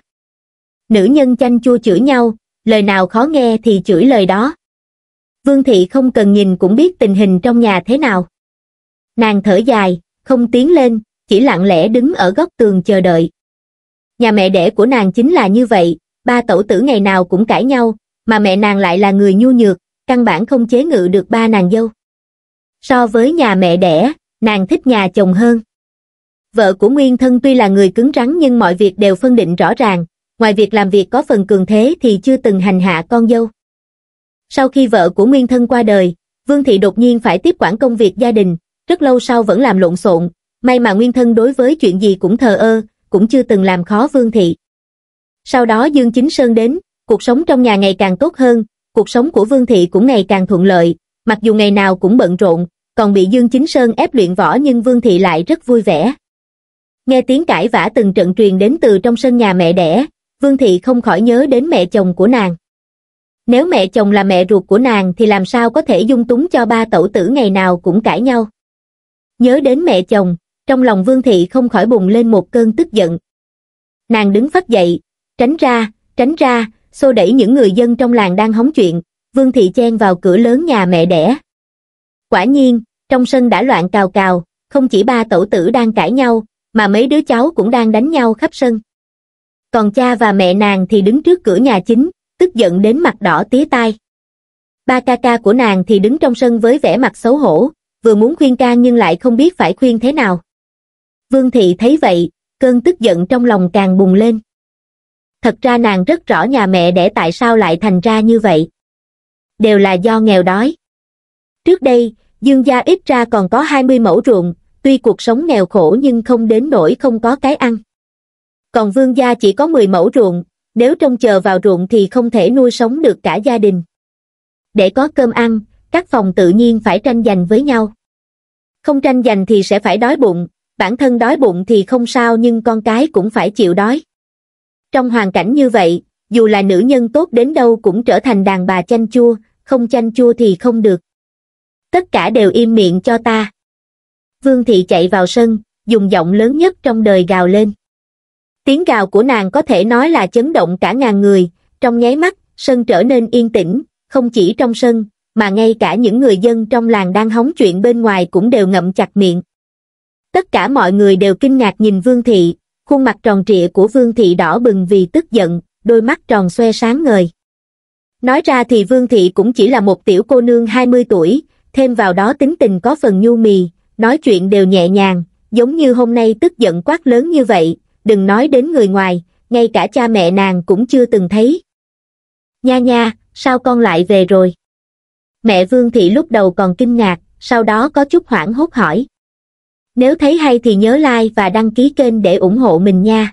Nữ nhân chanh chua chửi nhau, lời nào khó nghe thì chửi lời đó. Vương Thị không cần nhìn cũng biết tình hình trong nhà thế nào. Nàng thở dài, không tiến lên, chỉ lặng lẽ đứng ở góc tường chờ đợi. Nhà mẹ đẻ của nàng chính là như vậy, ba tổ tử ngày nào cũng cãi nhau, mà mẹ nàng lại là người nhu nhược, căn bản không chế ngự được ba nàng dâu. So với nhà mẹ đẻ, nàng thích nhà chồng hơn. Vợ của Nguyên Thân tuy là người cứng rắn nhưng mọi việc đều phân định rõ ràng, ngoài việc làm việc có phần cường thế thì chưa từng hành hạ con dâu. Sau khi vợ của Nguyên Thân qua đời, Vương Thị đột nhiên phải tiếp quản công việc gia đình, rất lâu sau vẫn làm lộn xộn, may mà Nguyên Thân đối với chuyện gì cũng thờ ơ, cũng chưa từng làm khó Vương Thị. Sau đó Dương Chính Sơn đến, cuộc sống trong nhà ngày càng tốt hơn, cuộc sống của Vương Thị cũng ngày càng thuận lợi, mặc dù ngày nào cũng bận rộn, còn bị Dương Chính Sơn ép luyện võ nhưng Vương Thị lại rất vui vẻ. Nghe tiếng cãi vã từng trận truyền đến từ trong sân nhà mẹ đẻ, Vương Thị không khỏi nhớ đến mẹ chồng của nàng. Nếu mẹ chồng là mẹ ruột của nàng thì làm sao có thể dung túng cho ba tẩu tử ngày nào cũng cãi nhau. Nhớ đến mẹ chồng, trong lòng Vương Thị không khỏi bùng lên một cơn tức giận. Nàng đứng phát dậy, tránh ra, tránh ra, xô đẩy những người dân trong làng đang hóng chuyện, Vương Thị chen vào cửa lớn nhà mẹ đẻ. Quả nhiên, trong sân đã loạn cào cào, không chỉ ba tổ tử đang cãi nhau, mà mấy đứa cháu cũng đang đánh nhau khắp sân. Còn cha và mẹ nàng thì đứng trước cửa nhà chính, tức giận đến mặt đỏ tía tai. Ba ca ca của nàng thì đứng trong sân với vẻ mặt xấu hổ, vừa muốn khuyên can nhưng lại không biết phải khuyên thế nào. Vương Thị thấy vậy, cơn tức giận trong lòng càng bùng lên. Thật ra nàng rất rõ nhà mẹ đẻ tại sao lại thành ra như vậy đều là do nghèo đói. Trước đây, Dương gia ít ra còn có 20 mẫu ruộng, tuy cuộc sống nghèo khổ nhưng không đến nỗi không có cái ăn. Còn Vương gia chỉ có 10 mẫu ruộng, nếu trông chờ vào ruộng thì không thể nuôi sống được cả gia đình. Để có cơm ăn, các phòng tự nhiên phải tranh giành với nhau. Không tranh giành thì sẽ phải đói bụng, bản thân đói bụng thì không sao nhưng con cái cũng phải chịu đói. Trong hoàn cảnh như vậy, dù là nữ nhân tốt đến đâu cũng trở thành đàn bà chanh chua, không chanh chua thì không được. Tất cả đều im miệng cho ta. Vương thị chạy vào sân, dùng giọng lớn nhất trong đời gào lên. Tiếng gào của nàng có thể nói là chấn động cả ngàn người, trong nháy mắt, sân trở nên yên tĩnh, không chỉ trong sân, mà ngay cả những người dân trong làng đang hóng chuyện bên ngoài cũng đều ngậm chặt miệng. Tất cả mọi người đều kinh ngạc nhìn Vương Thị, khuôn mặt tròn trịa của Vương Thị đỏ bừng vì tức giận, đôi mắt tròn xoe sáng ngời. Nói ra thì Vương Thị cũng chỉ là một tiểu cô nương 20 tuổi, thêm vào đó tính tình có phần nhu mì, nói chuyện đều nhẹ nhàng, giống như hôm nay tức giận quát lớn như vậy, đừng nói đến người ngoài, ngay cả cha mẹ nàng cũng chưa từng thấy. Nha nha, sao con lại về rồi? Mẹ Vương Thị lúc đầu còn kinh ngạc, sau đó có chút hoảng hốt hỏi. Nếu thấy hay thì nhớ like và đăng ký kênh để ủng hộ mình nha.